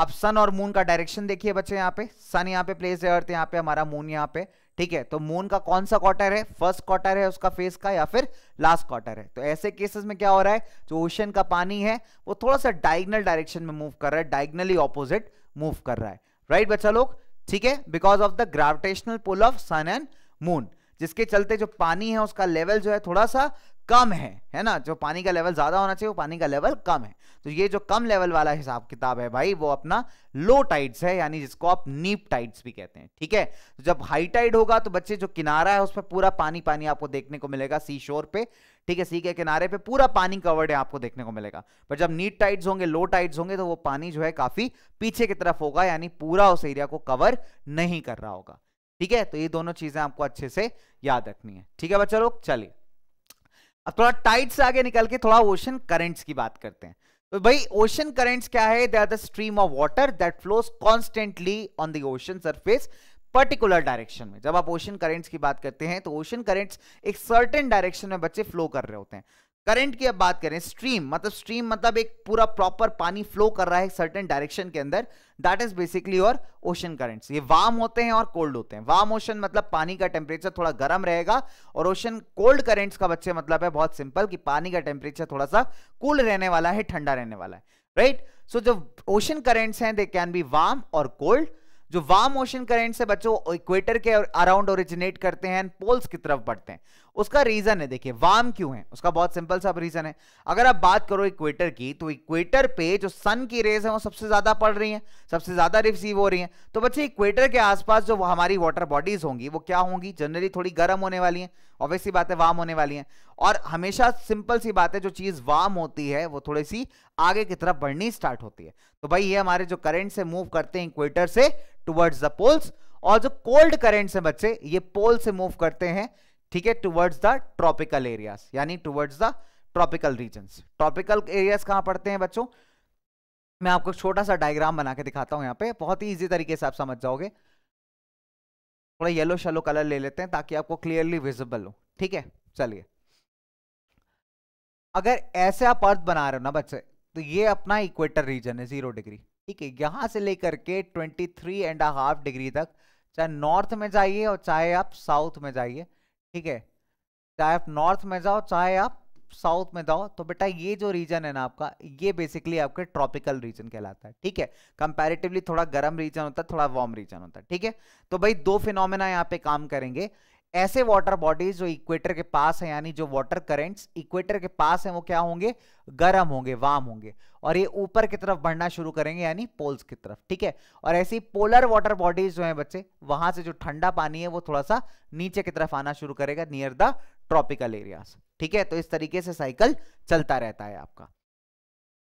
अब सन और मून का डायरेक्शन देखिए बच्चे यहाँ पे सन यहाँ पे प्लेस है अर्थ यहाँ पे हमारा मून यहाँ पे ठीक है तो मून का कौन सा क्वार्टर है फर्स्ट क्वार्टर है उसका फेस का या फिर लास्ट क्वार्टर है तो ऐसे केसेस में क्या हो रहा है जो ओशन का पानी है वो थोड़ा सा डायग्नल डायरेक्शन में मूव कर रहा है डायग्नली ऑपोजिट मूव कर रहा है राइट right, बच्चा लोग ठीक है because of the gravitational pull of sun and moon जिसके चलते जो पानी है उसका लेवल जो है थोड़ा सा कम है है ना जो पानी का लेवल ज़्यादा होना चाहिए वो पानी का लेवल कम है तो ये जो कम लेवल वाला हिसाब किताब है भाई वो अपना लो टाइड्स है यानी जिसको आप नीप टाइड्स भी कहते हैं ठीक है तो जब हाई टाइड होगा तो बच्चे जो किनारा है उस पर पूरा पानी पानी आपको देखने को मिलेगा सी शोर पे ठीक है सी के किनारे पे पूरा पानी कवर्ड है आपको देखने को मिलेगा पर जब नीट टाइड्स होंगे लो टाइड्स होंगे तो वो पानी जो है काफ़ी पीछे की तरफ होगा यानी पूरा उस एरिया को कवर नहीं कर रहा होगा ठीक है तो ये दोनों चीज़ें आपको अच्छे से याद रखनी है ठीक है बच्चा लोग चलिए अब थोड़ा टाइट से आगे निकल के थोड़ा ओशन करेंट्स की बात करते हैं तो भाई ओशन करेंट्स क्या है they are the stream of water that flows constantly on the ocean surface particular direction में जब आप ओशन करेंट्स की बात करते हैं तो ओशन करेंट्स एक सर्टेन डायरेक्शन में बच्चे फ्लो कर रहे होते हैं करंट की अब बात करें स्ट्रीम मतलब स्ट्रीम मतलब एक पूरा प्रॉपर पानी फ्लो कर रहा है सर्टेन डायरेक्शन के अंदर दैट इज बेसिकली और ओशन करंट्स ये वार्म होते हैं और कोल्ड होते हैं वार्म ओशन मतलब पानी का टेम्परेचर थोड़ा गर्म रहेगा और ओशन कोल्ड करंट्स का बच्चे मतलब है बहुत सिंपल कि पानी का टेम्परेचर थोड़ा सा कूल रहने वाला है ठंडा रहने वाला है राइट right? सो so, जो ओशन करेंट्स हैं दे कैन बी वार्म और कोल्ड जो वाम ओशन करेंट से बच्चों इक्वेटर के अराउंड ओरिजिनेट करते हैं पोल्स की तरफ बढ़ते हैं उसका रीजन है देखिए वाम क्यों है उसका बहुत सिंपल सा रीजन है अगर आप बात करो इक्वेटर की तो इक्वेटर पे जो सन की रेज है वो सबसे ज्यादा पड़ रही है सबसे ज्यादा रिसीव हो रही है तो बच्चे इक्वेटर के आसपास जो हमारी वाटर बॉडीज होंगी वो क्या होंगी जनरली थोड़ी गर्म होने वाली है ऑब्वियसली बात है वार्म होने वाली हैं और हमेशा सिंपल सी बात है जो चीज़ वार्म होती है वो थोड़ी सी आगे की तरफ बढ़नी स्टार्ट होती है तो भाई ये हमारे जो करेंट से मूव करते हैं इक्वेटर से टुवर्ड्स द पोल्स और जो कोल्ड करंट से बच्चे ये पोल से मूव करते हैं ठीक है टुवर्ड्स द ट्रॉपिकल एरियाज यानी towards the tropical region tropical areas कहाँ पड़ते हैं बच्चों मैं आपको छोटा सा डायग्राम बना के दिखाता हूँ यहाँ पे बहुत ही ईजी तरीके से आप समझ जाओगे थोड़ा येलो शेलो कलर ले लेते हैं ताकि आपको क्लियरली विजिबल हो ठीक है चलिए अगर ऐसे आप अर्थ बना रहे हो ना बच्चे तो ये अपना इक्वेटर रीजन है जीरो डिग्री ठीक है यहां से लेकर के twenty three and half degree तक चाहे नॉर्थ में जाइए और चाहे आप साउथ में जाइए ठीक है चाहे आप नॉर्थ में जाओ चाहे आप साउथ में जाओ तो बेटा ये जो रीजन है ना आपका ये बेसिकली आपके ट्रॉपिकल रीजन कहलाता है ठीक है कंपैरेटिवली थोड़ा गर्म रीजन होता है थोड़ा वार्म रीजन होता है ठीक है तो भाई दो फिनोमेना यहाँ पे काम करेंगे ऐसे वाटर बॉडीज जो इक्वेटर के पास है यानी जो वाटर करेंट्स इक्वेटर के पास है वो क्या होंगे गर्म होंगे वाम होंगे और ये ऊपर की तरफ बढ़ना शुरू करेंगे यानी पोल्स की तरफ ठीक है और ऐसी पोलर वाटर बॉडीज जो है बच्चे वहां से जो ठंडा पानी है वो थोड़ा सा नीचे की तरफ आना शुरू करेगा नियर द ट्रॉपिकल एरियाज ठीक है तो इस तरीके से साइकिल चलता रहता है आपका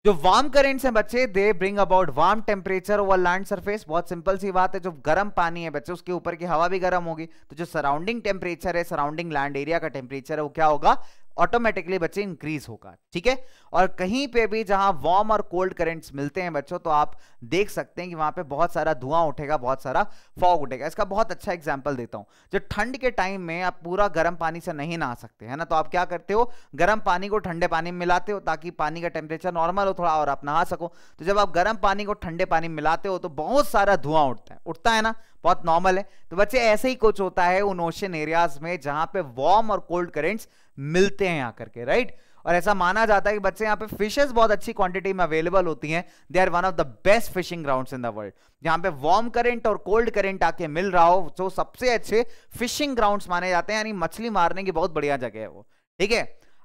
जो वार्म करेंट्स हैं बच्चे they bring about warm temperature over land surface बहुत सिंपल सी बात है जो गर्म पानी है बच्चे उसके ऊपर की हवा भी गर्म होगी तो जो सराउंडिंग टेम्परेचर है सराउंडिंग लैंड एरिया का टेम्परेचर है वो क्या होगा ऑटोमेटिकली बच्चे इंक्रीज होगा ठीक है और कहीं पे भी जहां वार्म और कोल्ड करेंट्स मिलते हैं बच्चों तो आप देख सकते हैं कि वहां पे बहुत सारा धुआं उठेगा बहुत सारा फॉग उठेगा इसका बहुत अच्छा एग्जांपल देता हूं जब ठंड के टाइम में आप पूरा गर्म पानी से नहीं नहा सकते है ना तो आप क्या करते हो गर्म पानी को ठंडे पानी में मिलाते हो ताकि पानी का टेम्परेचर नॉर्मल हो थोड़ा और आप नहा सको तो जब आप गर्म पानी को ठंडे पानी में मिलाते हो तो बहुत सारा धुआं उठता है उठता है ना बहुत नॉर्मल है तो बच्चे ऐसे ही कुछ होता है उन ओशन एरियाज में जहां पे वार्म और कोल्ड करेंट्स मिलते हैं यहाँ करके राइट और ऐसा माना जाता है कि बच्चे यहाँ पे फिशेस बहुत अच्छी क्वांटिटी में अवेलेबल होती हैं they are one of the best fishing grounds in the world जहाँ पे वार्म करंट और कोल्ड करंट आके मिल रहा हो जो तो सबसे अच्छे फिशिंग ग्राउंड्स माने जाते हैं यानी मछली मारने की बहुत बढ़िया जगह है वो ठीक है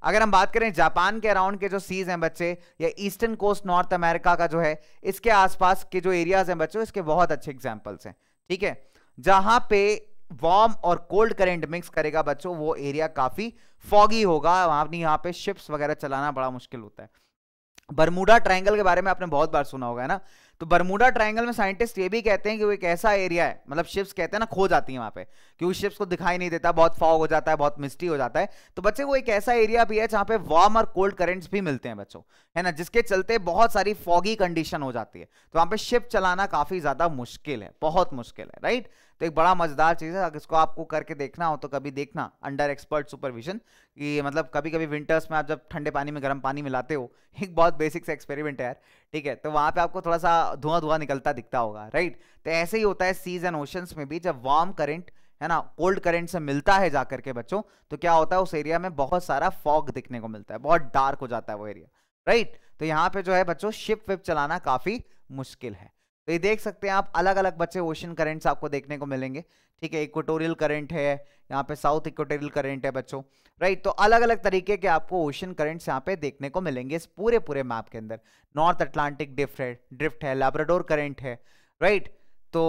अगर हम बात करें जापान के अराउंड के जो सीज हैं बच्चे या ईस्टर्न कोस्ट नॉर्थ अमेरिका का जो है इसके आसपास के जो एरियाज हैं बच्चों इसके बहुत अच्छे एग्जाम्पल्स हैं ठीक है जहां पे वार्म और कोल्ड करेंट मिक्स करेगा बच्चों वो एरिया काफ़ी फॉगी होगा वहां यहाँ पे शिप्स वगैरह चलाना बड़ा मुश्किल होता है बरमूडा ट्रायंगल के बारे में आपने बहुत बार सुना होगा है ना तो बरमूडा ट्रायंगल में साइंटिस्ट ये भी कहते हैं कि वो एक ऐसा एरिया है मतलब शिप्स कहते हैं ना खो जाती है वहां पे क्योंकि शिप्स को दिखाई नहीं देता बहुत फॉग हो जाता है बहुत मिस्टी हो जाता है तो बच्चे वो एक ऐसा एरिया भी है जहां पे वार्म और कोल्ड करेंट्स भी मिलते हैं बच्चों है ना जिसके चलते बहुत सारी फॉगी कंडीशन हो जाती है तो वहां पर शिप चलाना काफी ज्यादा मुश्किल है बहुत मुश्किल है राइट तो एक बड़ा मज़ेदार चीज़ है अगर इसको आपको करके देखना हो तो कभी देखना अंडर एक्सपर्ट सुपरविजन कि मतलब कभी कभी विंटर्स में आप जब ठंडे पानी में गर्म पानी मिलाते हो एक बहुत बेसिक से एक्सपेरिमेंट है यार ठीक है तो वहाँ पे आपको थोड़ा सा धुआं धुआं निकलता दिखता होगा राइट तो ऐसे ही होता है सीज एंड ओशंस में भी जब वार्म करेंट है ना कोल्ड करेंट से मिलता है जाकर के बच्चों तो क्या होता है उस एरिया में बहुत सारा फॉग दिखने को मिलता है बहुत डार्क हो जाता है वो एरिया राइट तो यहाँ पे जो है बच्चों शिप विप चलाना काफ़ी मुश्किल है तो ये देख सकते हैं आप अलग अलग बच्चे ओशन करेंट्स आपको देखने को मिलेंगे ठीक है इक्वेटोरियल करंट है यहाँ पे साउथ इक्वेटोरियल करंट है बच्चों राइट तो अलग अलग तरीके के आपको ओशन करंट्स यहाँ पे देखने को मिलेंगे इस पूरे पूरे मैप के अंदर नॉर्थ अटलांटिक डिफ्ट है ड्रिफ्ट है लेबराडोर करंट है राइट तो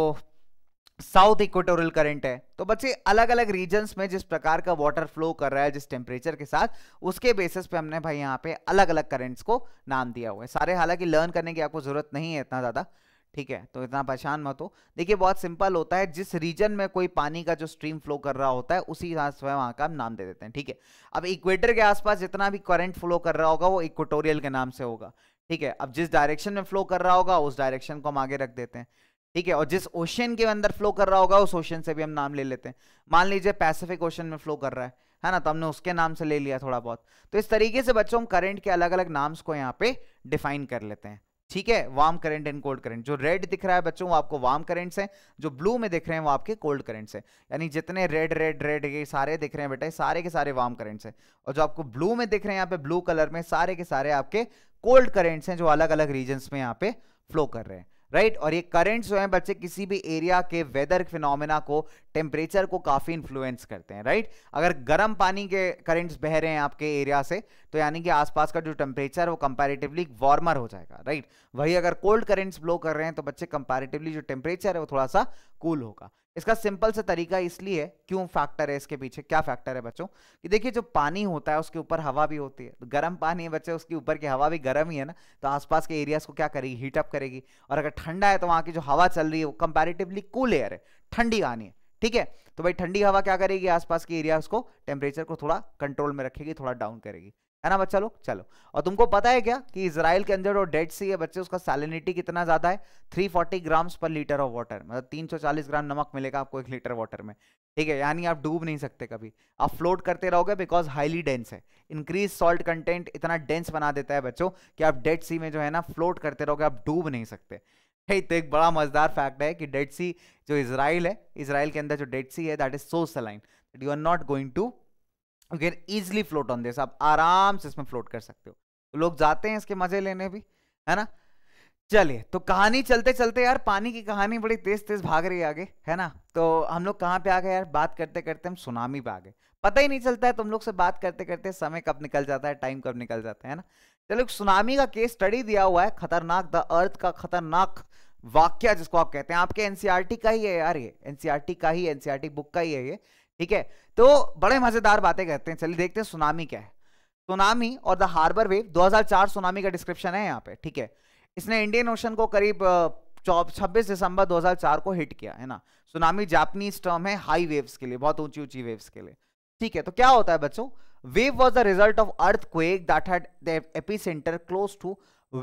साउथ इक्वेटोरियल करंट है तो बच्चे अलग अलग रीजन्स में जिस प्रकार का वाटर फ्लो कर रहा है जिस टेम्परेचर के साथ उसके बेसिस पे हमने भाई यहाँ पे अलग अलग करेंट्स को नाम दिया हुआ है सारे हालांकि लर्न करने की आपको जरूरत नहीं है इतना ज़्यादा ठीक है तो इतना परेशान मत हो देखिए बहुत सिंपल होता है जिस रीजन में कोई पानी का जो स्ट्रीम फ्लो कर रहा होता है उसी हिसाब से वहां का हम नाम दे देते हैं ठीक है अब इक्वेटर के आसपास जितना भी करंट फ्लो कर रहा होगा वो इक्वेटोरियल के नाम से होगा ठीक है अब जिस डायरेक्शन में फ्लो कर रहा होगा उस डायरेक्शन को हम आगे रख देते हैं ठीक है और जिस ओशन के अंदर फ्लो कर रहा होगा उस ओशन से भी हम नाम ले लेते हैं मान लीजिए पैसिफिक ओशन में फ्लो कर रहा है है ना तो हमने उसके नाम से ले लिया थोड़ा बहुत तो इस तरीके से बच्चों हम करंट के अलग अलग नाम्स को यहाँ पे डिफाइन कर लेते हैं ठीक है warm current and cold current जो रेड दिख रहा है बच्चों वो आपको वार्म करंट्स हैं जो ब्लू में दिख रहे हैं वो आपके कोल्ड करंट्स हैं यानी जितने रेड रेड रेड ये सारे दिख रहे हैं बेटा सारे के सारे वार्म करंट्स हैं और जो आपको ब्लू में दिख रहे हैं यहाँ पे ब्लू कलर में सारे के सारे आपके कोल्ड करेंट्स हैं जो अलग अलग रीजन्स में यहाँ पे फ्लो कर रहे हैं राइट right? और ये करंट्स जो हैं बच्चे किसी भी एरिया के वेदर फिनोमेना को टेम्परेचर को काफ़ी इन्फ्लुएंस करते हैं राइट right? अगर गर्म पानी के करंट्स बह रहे हैं आपके एरिया से तो यानी कि आसपास का जो टेम्परेचर वो कंपैरेटिवली वार्मर हो जाएगा राइट right? वही अगर कोल्ड करंट्स ब्लो कर रहे हैं तो बच्चे कंपैरेटिवली जो टेम्परेचर है वो थोड़ा सा कूल cool होगा इसका सिंपल सा तरीका इसलिए क्यों फैक्टर है इसके पीछे क्या फैक्टर है बच्चों कि देखिए जो पानी होता है उसके ऊपर हवा भी होती है तो गर्म पानी है बच्चे उसके ऊपर की हवा भी गर्म ही है ना तो आसपास के एरियाज को क्या करेगी हीटअप करेगी और अगर ठंडा है तो वहां की जो हवा चल रही है वो कंपेरेटिवली कूल एयर है ठंडी आनी है ठीक है तो भाई ठंडी हवा क्या करेगी आसपास के एरियाज को टेम्परेचर को थोड़ा कंट्रोल में रखेगी थोड़ा डाउन करेगी है ना बच्चा लोग चलो और तुमको पता है क्या कि इसराइल के अंदर जो डेड सी है बच्चे उसका सैलिनिटी कितना ज्यादा है 340 ग्राम्स पर लीटर ऑफ वाटर मतलब 340 ग्राम नमक मिलेगा आपको एक लीटर वाटर में ठीक है यानी आप डूब नहीं सकते कभी आप फ्लोट करते रहोगे बिकॉज हाईली डेंस है इंक्रीज सॉल्ट कंटेंट इतना डेंस बना देता है बच्चों कि आप डेड सी में जो है ना फ्लोट करते रहोगे आप डूब नहीं सकते है तो एक बड़ा मजेदार फैक्ट है कि डेड सी जो इसराइल है इसराइल के अंदर जो डेड सी है that is so saline you are not going to you can easily float on this आप आराम से इसमें फ्लोट कर सकते हो तो लोग जाते हैं इसके मजे लेने भी है ना चलिए तो कहानी चलते चलते यार पानी की कहानी बड़ी तेज तेज भाग रही है आगे है ना तो हम लोग कहाँ पे आ गए यार बात करते करते हम सुनामी पे आ गए पता ही नहीं चलता है तुम लोग से बात करते करते समय कब निकल जाता है टाइम कब निकल जाता है ना चलो सुनामी का केस स्टडी दिया हुआ है खतरनाक द अर्थ का खतरनाक वाक्य जिसको आप कहते हैं आपके एनसीआरटी e का ही है यार ये एनसीआरटी e का ही एनसीआरटी बुक e का ही है ये ठीक है तो बड़े मजेदार बातें करते हैं चलिए देखते हैं सुनामी क्या है सुनामी और द हार्बर वेव 2004 सुनामी का डिस्क्रिप्शन है यहाँ पे ठीक है इसने इंडियन ओशन को करीब छब्बीस दिसंबर 2004 को हिट किया है ना सुनामी जापनीज टर्म है हाई वेव्स के लिए बहुत ऊंची ऊंची वेव्स के लिए ठीक है तो क्या होता है बच्चों wave was the result of earthquake that epicentre close to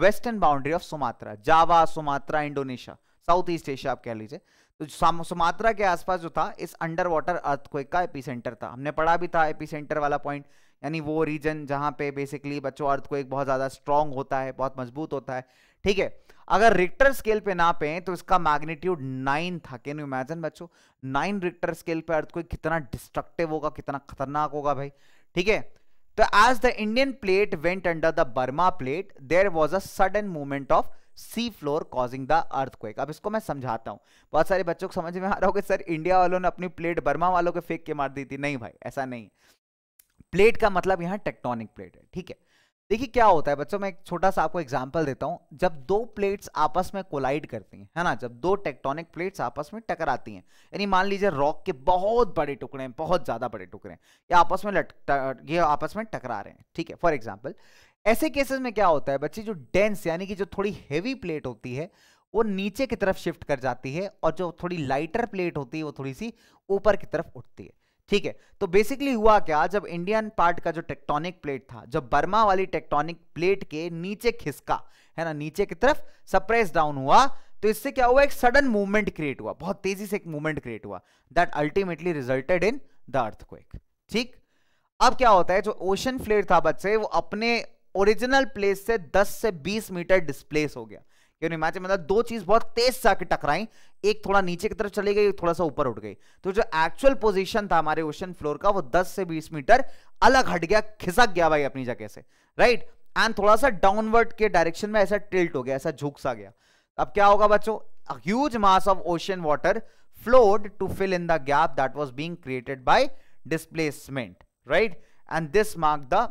western boundary of Sumatra Java Sumatra Indonesia south east Asia आप कह लीजिए तो सुमात्रा के आसपास जो था इस अंडर वाटर अर्थक्वेक का एपी था हमने पढ़ा भी था एपी वाला पॉइंट यानी वो रीजन जहाँ पे बेसिकली बच्चों अर्थक्वेक बहुत ज़्यादा स्ट्रॉन्ग होता है बहुत मजबूत होता है ठीक है अगर रिक्टर स्केल पे ना पे तो इसका मैग्नीट्यूड नाइन था कैन यू इमेजिन बच्चों नाइन रिक्टर स्केल पे अर्थक्वेक कितना डिस्ट्रक्टिव होगा कितना खतरनाक होगा भाई ठीक है तो as the Indian plate went under the Burma plate there was a sudden movement of sea floor causing the earthquake अब इसको मैं समझाता हूँ बहुत सारे बच्चों को समझ में आ रहा होगा सर इंडिया वालों ने अपनी प्लेट बर्मा वालों के फेंक के मार दी थी नहीं भाई ऐसा नहीं प्लेट का मतलब यहाँ टेक्टोनिक प्लेट है ठीक है देखिए क्या होता है बच्चों मैं एक छोटा सा आपको एग्जाम्पल देता हूं जब दो प्लेट्स आपस में कोलाइड करती हैं है ना जब दो टेक्टोनिक प्लेट्स आपस में टकराती हैं यानी मान लीजिए रॉक के बहुत बड़े टुकड़े हैं बहुत ज़्यादा बड़े टुकड़े हैं ये आपस में लट ये आपस में टकरा रहे हैं ठीक है फॉर एग्जाम्पल ऐसे केसेस में क्या होता है बच्चे जो डेंस यानी कि जो थोड़ी हेवी प्लेट होती है वो नीचे की तरफ शिफ्ट कर जाती है और जो थोड़ी लाइटर प्लेट होती है वो थोड़ी सी ऊपर की तरफ उठती है ठीक है तो बेसिकली हुआ क्या जब इंडियन पार्ट का जो टेक्टोनिक प्लेट था जब बर्मा वाली टेक्टोनिक प्लेट के नीचे खिसका है ना नीचे की तरफ सप्रेस डाउन हुआ तो इससे क्या हुआ एक सडन मूवमेंट क्रिएट हुआ बहुत तेजी से एक मूवमेंट क्रिएट हुआ that ultimately resulted in the earth ठीक अब क्या होता है जो ओशन फ्लेयर था बच्चे वो अपने ओरिजिनल प्लेस से 10 से 20 मीटर डिस्प्लेस हो गया क्योंकि मैच मतलब तो दो चीज बहुत तेज से आके टकराई एक थोड़ा नीचे की तरफ चली गई एक थोड़ा सा ऊपर उठ गई तो जो एक्चुअल पोजीशन था हमारे ओशन फ्लोर का वो 10 से 20 मीटर अलग हट गया खिसक गया भाई अपनी जगह से राइट एंड थोड़ा सा डाउनवर्ड के डायरेक्शन में ऐसा टिल्ट हो गया ऐसा झुक सा गया अब क्या होगा बच्चों huge mass of ocean water flowed to fill in the gap that was being created by displacement right and this mark the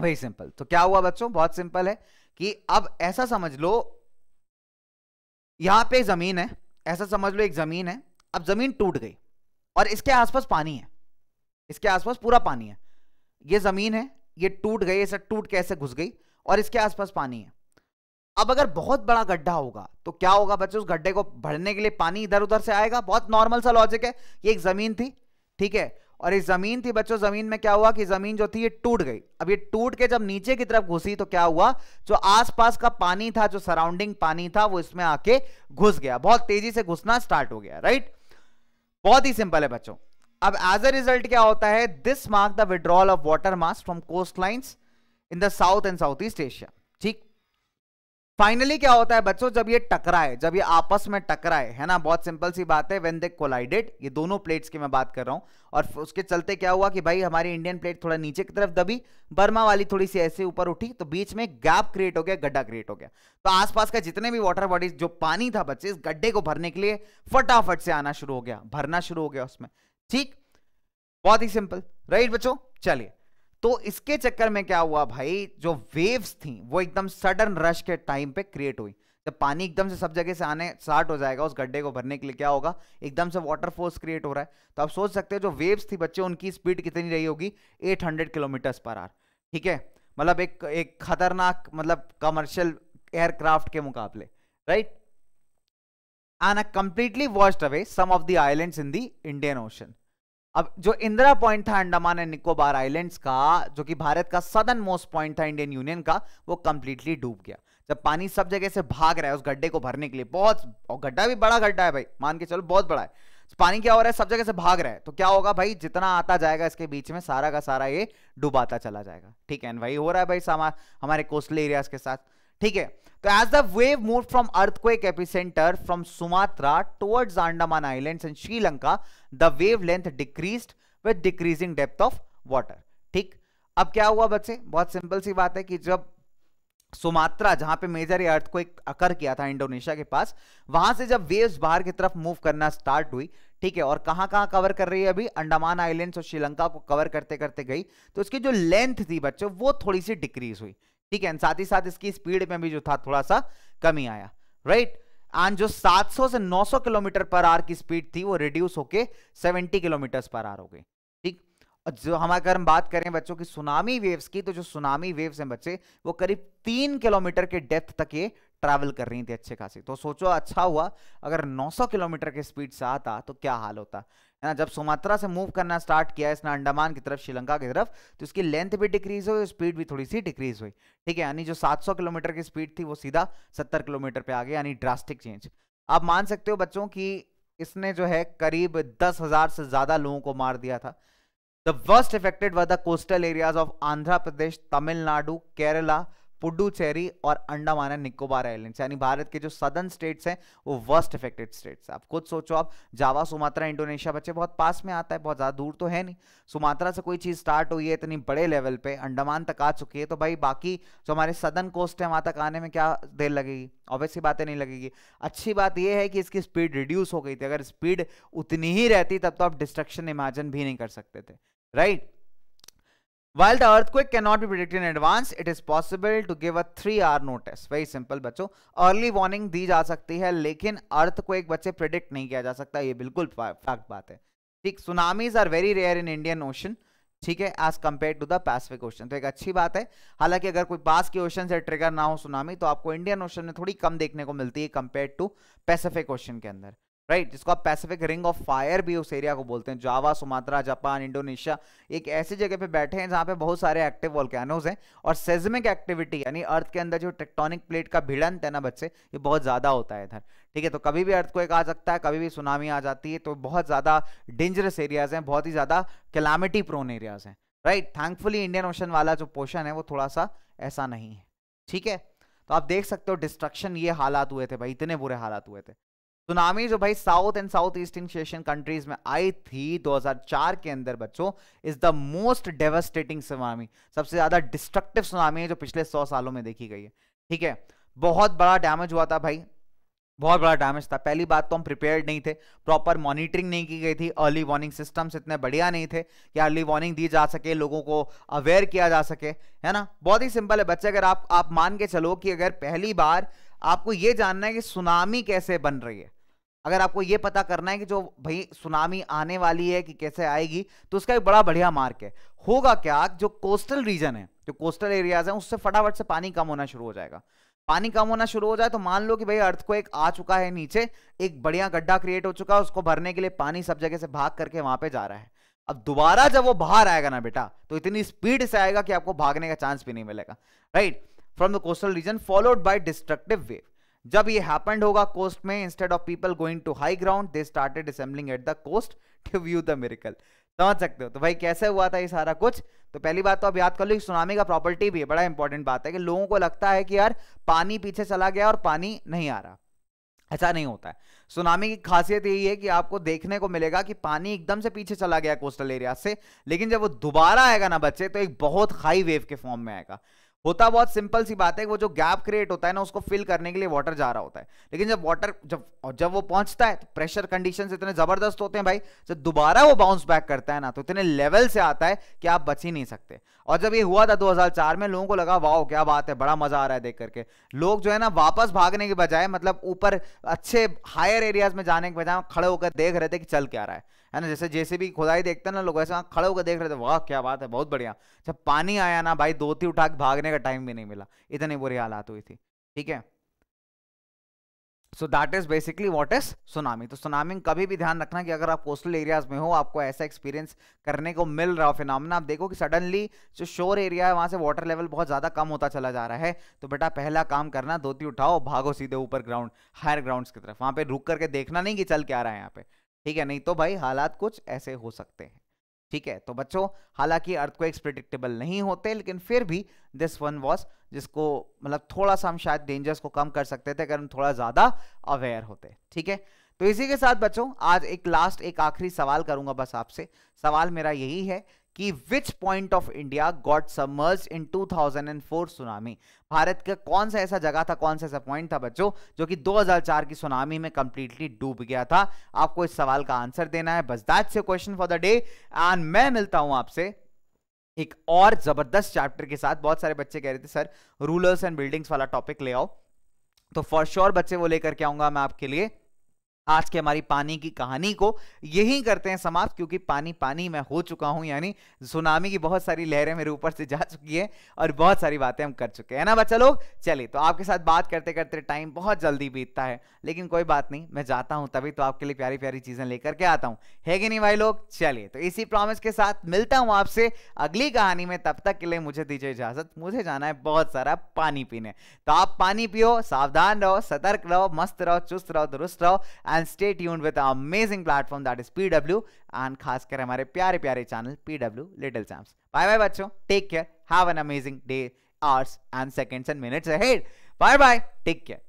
वही सिंपल तो क्या हुआ बच्चों बहुत सिंपल है कि अब ऐसा समझ लो यहां पे जमीन है ऐसा समझ लो एक जमीन है अब जमीन टूट गई और इसके आसपास पानी है इसके आसपास पूरा पानी है ये जमीन है ये टूट गई ऐसा टूट कैसे घुस गई और इसके आसपास पानी है अब अगर बहुत बड़ा गड्ढा होगा तो क्या होगा बच्चों उस गड्ढे को भरने के लिए पानी इधर उधर से आएगा बहुत नॉर्मल सा लॉजिक है ये एक जमीन थी ठीक है और ये जमीन थी बच्चों जमीन में क्या हुआ कि जमीन जो थी ये टूट गई अब ये टूट के जब नीचे की तरफ घुसी तो क्या हुआ जो आसपास का पानी था जो सराउंडिंग पानी था वो इसमें आके घुस गया बहुत तेजी से घुसना स्टार्ट हो गया राइट बहुत ही सिंपल है बच्चों अब एज अ रिजल्ट क्या होता है this mark the withdrawal of water mass from coastline in the south and south east Asia finally क्या होता है बच्चों जब ये टकराए जब ये आपस में टकराए है ना बहुत सिंपल सी बात है वेन दे कोलाइडेड ये दोनों प्लेट्स की मैं बात कर रहा हूँ और उसके चलते क्या हुआ कि भाई हमारी इंडियन प्लेट थोड़ा नीचे की तरफ दबी बर्मा वाली थोड़ी सी ऐसे ऊपर उठी तो बीच में गैप क्रिएट हो गया गड्ढा क्रिएट हो गया तो आसपास का जितने भी वाटर बॉडीज जो पानी था बच्चे इस गड्ढे को भरने के लिए फटाफट से आना शुरू हो गया भरना शुरू हो गया उसमें ठीक बहुत ही सिंपल राइट बच्चों चलिए तो इसके चक्कर में क्या हुआ भाई जो वेव्स थी वो एकदम सडन रश के टाइम पे क्रिएट हुई जब पानी एकदम से सब जगह से आने स्टार्ट हो जाएगा उस गड्ढे को भरने के लिए क्या होगा एकदम से वाटर फोर्स क्रिएट हो रहा है तो आप सोच सकते हो जो वेव्स थी बच्चे उनकी स्पीड कितनी रही होगी 800 किलोमीटर पर आर ठीक है मतलब एक एक खतरनाक मतलब कमर्शियल एयरक्राफ्ट के मुकाबले right and a completely washed away some of the islands in the Indian ocean अब जो इंदिरा पॉइंट था अंडमान एंड निकोबार आइलैंड्स का जो कि भारत का सदन मोस्ट पॉइंट था इंडियन यूनियन का वो कंप्लीटली डूब गया जब पानी सब जगह से भाग रहा है उस गड्ढे को भरने के लिए बहुत और गड्ढा भी बड़ा गड्ढा है भाई मान के चलो बहुत बड़ा है पानी क्या हो रहा है सब जगह से भाग रहा है तो क्या होगा भाई जितना आता जाएगा इसके बीच में सारा का सारा ये डूबाता चला जाएगा ठीक है वही हो रहा है भाई हमारे कोस्टल एरियाज के साथ ठीक है तो as the wave move from earthquake epicentre from Sumatra towards Andaman Islands and Sri Lanka the wavelength decreased with decreasing depth of water ठीक अब क्या हुआ बच्चे बहुत सिंपल सी बात है कि जब सुमात्रा जहां पे मेजर अर्थ को एक अकर किया था इंडोनेशिया के पास वहां से जब वेव्स बाहर की तरफ मूव करना स्टार्ट हुई ठीक है और कहां कहां कवर कर रही है अभी अंडमान आइलैंड्स और श्रीलंका को कवर करते करते गई तो उसकी जो लेंथ थी बच्चों वो थोड़ी सी डिक्रीज हुई ठीक है साथ ही साथ इसकी स्पीड में भी जो था थोड़ा सा कमी आया राइट एंड जो 700 से 900 किलोमीटर पर आर की स्पीड थी वो रिड्यूस होके 70 किलोमीटर पर आर हो गई ठीक जो हम अगर हम बात करें बच्चों की सुनामी वेव्स की तो जो सुनामी वेव्स हैं बच्चे वो करीब तीन किलोमीटर के डेप्थ तक ये ट्रैवल कर रही थी अच्छे खासी तो सोचो अच्छा हुआ अगर 900 किलोमीटर के स्पीड से आता तो क्या हाल होता है ना जब सुमात्रा से मूव करना स्टार्ट किया इसने अंडमान की तरफ श्रीलंका की तरफ तो उसकी लेंथ भी डिक्रीज हुई स्पीड भी थोड़ी सी डिक्रीज हुई ठीक है यानी जो 700 किलोमीटर की स्पीड थी वो सीधा 70 किलोमीटर पे आ गई यानी ड्रास्टिक चेंज आप मान सकते हो बच्चों की इसने जो है करीब दस से ज्यादा लोगों को मार दिया था the worst effected were the coastal areas of Andhra Pradesh Tamil Nadu Kerala Puducherry और अंडमान एंड निकोबार आइलैंड्स यानी भारत के जो सदर्न स्टेट्स हैं वो वर्स्ट इफेक्टेड स्टेट्स आप खुद सोचो आप जावा सुमात्रा इंडोनेशिया बच्चे बहुत पास में आता है बहुत ज़्यादा दूर तो है नहीं सुमात्रा से कोई चीज़ स्टार्ट हुई है इतनी बड़े लेवल पे अंडमान तक आ चुकी है तो भाई बाकी जो हमारे सदर्न कोस्ट है वहां तक आने में क्या देर लगेगी ऑब्वियसली बातें नहीं लगेगी अच्छी बात यह है कि इसकी स्पीड रिड्यूस हो गई थी अगर स्पीड उतनी ही रहती तब तो आप डिस्ट्रक्शन इमेजिन भी नहीं कर सकते थे right right? Earth the earthquake cannot be predict in advance it is possible to give a three hour notice very simple बच्चों अर्ली वार्निंग दी जा सकती है लेकिन अर्थ को एक बच्चे प्रिडिक्ट नहीं किया जा सकता ये बिल्कुल फैक्ट बात है ठीक tsunamis are very rare in Indian ocean ठीक है as compare to the Pacific ocean तो एक अच्छी बात है हालांकि अगर कोई पास के ओशन से ट्रिगर ना हो सुनामी तो आपको इंडियन ओशन में थोड़ी कम देखने को मिलती है कंपेयर टू पैसिफिक ओशन के अंदर राइट जिसको आप पैसिफिक रिंग ऑफ फायर भी उस एरिया को बोलते हैं जावा सुमात्रा जापान इंडोनेशिया एक ऐसी जगह पे बैठे हैं जहाँ पे बहुत सारे एक्टिव वॉल्केनोज हैं और सेजमिक एक्टिविटी यानी अर्थ के अंदर जो टेक्टोनिक प्लेट का भिड़न है ना बच्चे ये बहुत ज़्यादा होता है इधर ठीक है तो कभी भी अर्थ को एक आ सकता है कभी भी सुनामी आ जाती है तो बहुत ज़्यादा डेंजरस एरियाज हैं बहुत ही ज़्यादा कैलामिटी प्रोन एरियाज हैं राइट थैंकफुली इंडियन ओशन वाला जो पोर्शन है वो थोड़ा सा ऐसा नहीं है ठीक है तो आप देख सकते हो डिस्ट्रक्शन ये हालात हुए थे भाई इतने बुरे हालात हुए थे सुनामी जो भाई south and south east Asian countries में आई थी 2004 के अंदर बच्चों is the most devastating tsunami सबसे ज्यादा डिस्ट्रक्टिव सुनामी है जो पिछले 100 सालों में देखी गई है ठीक है बहुत बड़ा डैमेज हुआ था भाई बहुत बड़ा डैमेज था पहली बात तो हम प्रिपेयर्ड नहीं थे प्रॉपर मॉनिटरिंग नहीं की गई थी अर्ली वार्निंग सिस्टम्स इतने बढ़िया नहीं थे कि अर्ली वार्निंग दी जा सके लोगों को अवेयर किया जा सके है ना बहुत ही सिंपल है बच्चे अगर आप आप मान के चलो कि अगर पहली बार आपको ये जानना है कि सुनामी कैसे बन रही है अगर आपको ये पता करना है कि जो भाई सुनामी आने वाली है कि कैसे आएगी तो उसका एक बड़ा बढ़िया मार्क है होगा क्या जो कोस्टल रीजन है जो कोस्टल एरियाज हैं उससे फटाफट से पानी कम होना शुरू हो जाएगा पानी कम होना शुरू हो जाए तो मान लो कि भाई अर्थ को एक आ चुका है नीचे एक बढ़िया गड्ढा क्रिएट हो चुका है उसको भरने के लिए पानी सब जगह से भाग करके वहां पे जा रहा है अब दोबारा जब वो बाहर आएगा ना बेटा तो इतनी स्पीड से आएगा कि आपको भागने का चांस भी नहीं मिलेगा right from the coastal region followed by destructive wave जब ये हैपेंड होगा कोस्ट में instead of people going to high ground they started assembling at the coast to view the miracle समझ सकते हो तो भाई कैसे हुआ था ये सारा कुछ तो पहली बात तो आप याद कर लो सुनामी का प्रॉपर्टी भी है बड़ा इंपॉर्टेंट बात है कि लोगों को लगता है कि यार पानी पीछे चला गया और पानी नहीं आ रहा ऐसा नहीं होता है सुनामी की खासियत यही है कि आपको देखने को मिलेगा कि पानी एकदम से पीछे चला गया कोस्टल एरिया से लेकिन जब वो दोबारा आएगा ना बच्चे तो एक बहुत हाई वेव के फॉर्म में आएगा होता बहुत सिंपल सी बात है वो जो गैप क्रिएट होता है ना उसको फिल करने के लिए वाटर जा रहा होता है लेकिन जब वाटर जब और जब वो पहुंचता है तो प्रेशर कंडीशन इतने जबरदस्त होते हैं भाई जब दोबारा वो बाउंस बैक करता है ना तो इतने लेवल से आता है कि आप बच ही नहीं सकते और जब ये हुआ था 2004 में लोगों को लगा वाह क्या बात है बड़ा मजा आ रहा है देख करके लोग जो है ना वापस भागने के बजाय मतलब ऊपर अच्छे हायर एरियाज में जाने के बजाय खड़े होकर देख रहे थे कि चल क्या रहा है है ना जैसे जैसे भी खुदाई देखते ना लोग ऐसे वहाँ खड़े होकर देख रहे थे वाह क्या बात है बहुत बढ़िया जब पानी आया ना भाई धोती उठा के भागने का टाइम भी नहीं मिला इतनी बुरी हालात हुई थी ठीक है so that is basically what is tsunami तो सुनामी कभी भी ध्यान रखना कि अगर आप कोस्टल एरियाज में हो आपको ऐसा एक्सपीरियंस करने को मिल रहा हो फिनोमिना आप देखो कि सडनली जो शोर एरिया है वहां से वाटर लेवल बहुत ज्यादा कम होता चला जा रहा है तो बेटा पहला काम करना धोती उठाओ भागो सीधे ऊपर ग्राउंड हायर ग्राउंड की तरफ वहां पे रुक करके देखना नहीं कि चल क्या रहा है यहाँ पे ठीक है नहीं तो भाई हालात कुछ ऐसे हो सकते हैं ठीक है तो बच्चों हालांकि अर्थक्वेक्स प्रिडिक्टेबल नहीं होते लेकिन फिर भी दिस वन वॉज जिसको मतलब थोड़ा सा हम शायद डेंजर्स को कम कर सकते थे अगर हम थोड़ा ज़्यादा अवेयर होते ठीक है तो इसी के साथ बच्चों आज एक लास्ट एक आखिरी सवाल करूंगा बस आपसे सवाल मेरा यही है कि which point of India got submerge in 2004 tsunami भारत का कौन सा ऐसा जगह था कौन सा ऐसा पॉइंट था बच्चों जो कि 2004 की सुनामी में कंप्लीटली डूब गया था आपको इस सवाल का आंसर देना है बस दैट से question for the day and मैं मिलता हूं आपसे एक और जबरदस्त चैप्टर के साथ बहुत सारे बच्चे कह रहे थे सर रूलर्स एंड बिल्डिंग्स वाला टॉपिक ले आओ तो फॉर श्योर sure बच्चे वो लेकर के आऊंगा मैं आपके लिए आज की हमारी पानी की कहानी को यही करते हैं समाप्त क्योंकि पानी पानी मैं हो चुका हूं यानी सुनामी की बहुत सारी लहरें मेरे ऊपर से जा चुकी है और बहुत सारी बातें हम कर चुके हैं ना बच्चा लोग चलिए तो आपके साथ बात करते करते टाइम बहुत जल्दी बीतता है लेकिन कोई बात नहीं मैं जाता हूं तभी तो आपके लिए प्यारी प्यारी चीजें लेकर के आता हूं है कि नहीं भाई लोग चलिए तो इसी प्रॉमिस के साथ मिलता हूं आपसे अगली कहानी में तब तक के लिए मुझे दीजिए इजाजत मुझे जाना है बहुत सारा पानी पीने तो आप पानी पियो सावधान रहो सतर्क रहो मस्त रहो चुस्त रहो दुरुस्त रहो and stay tuned with amazing platform that is P W एंड खासकर हमारे प्यारे प्यारे channel P W little champs bye bye बच्चों take care have an amazing day hours and seconds and minutes ahead. Bye bye. Take care.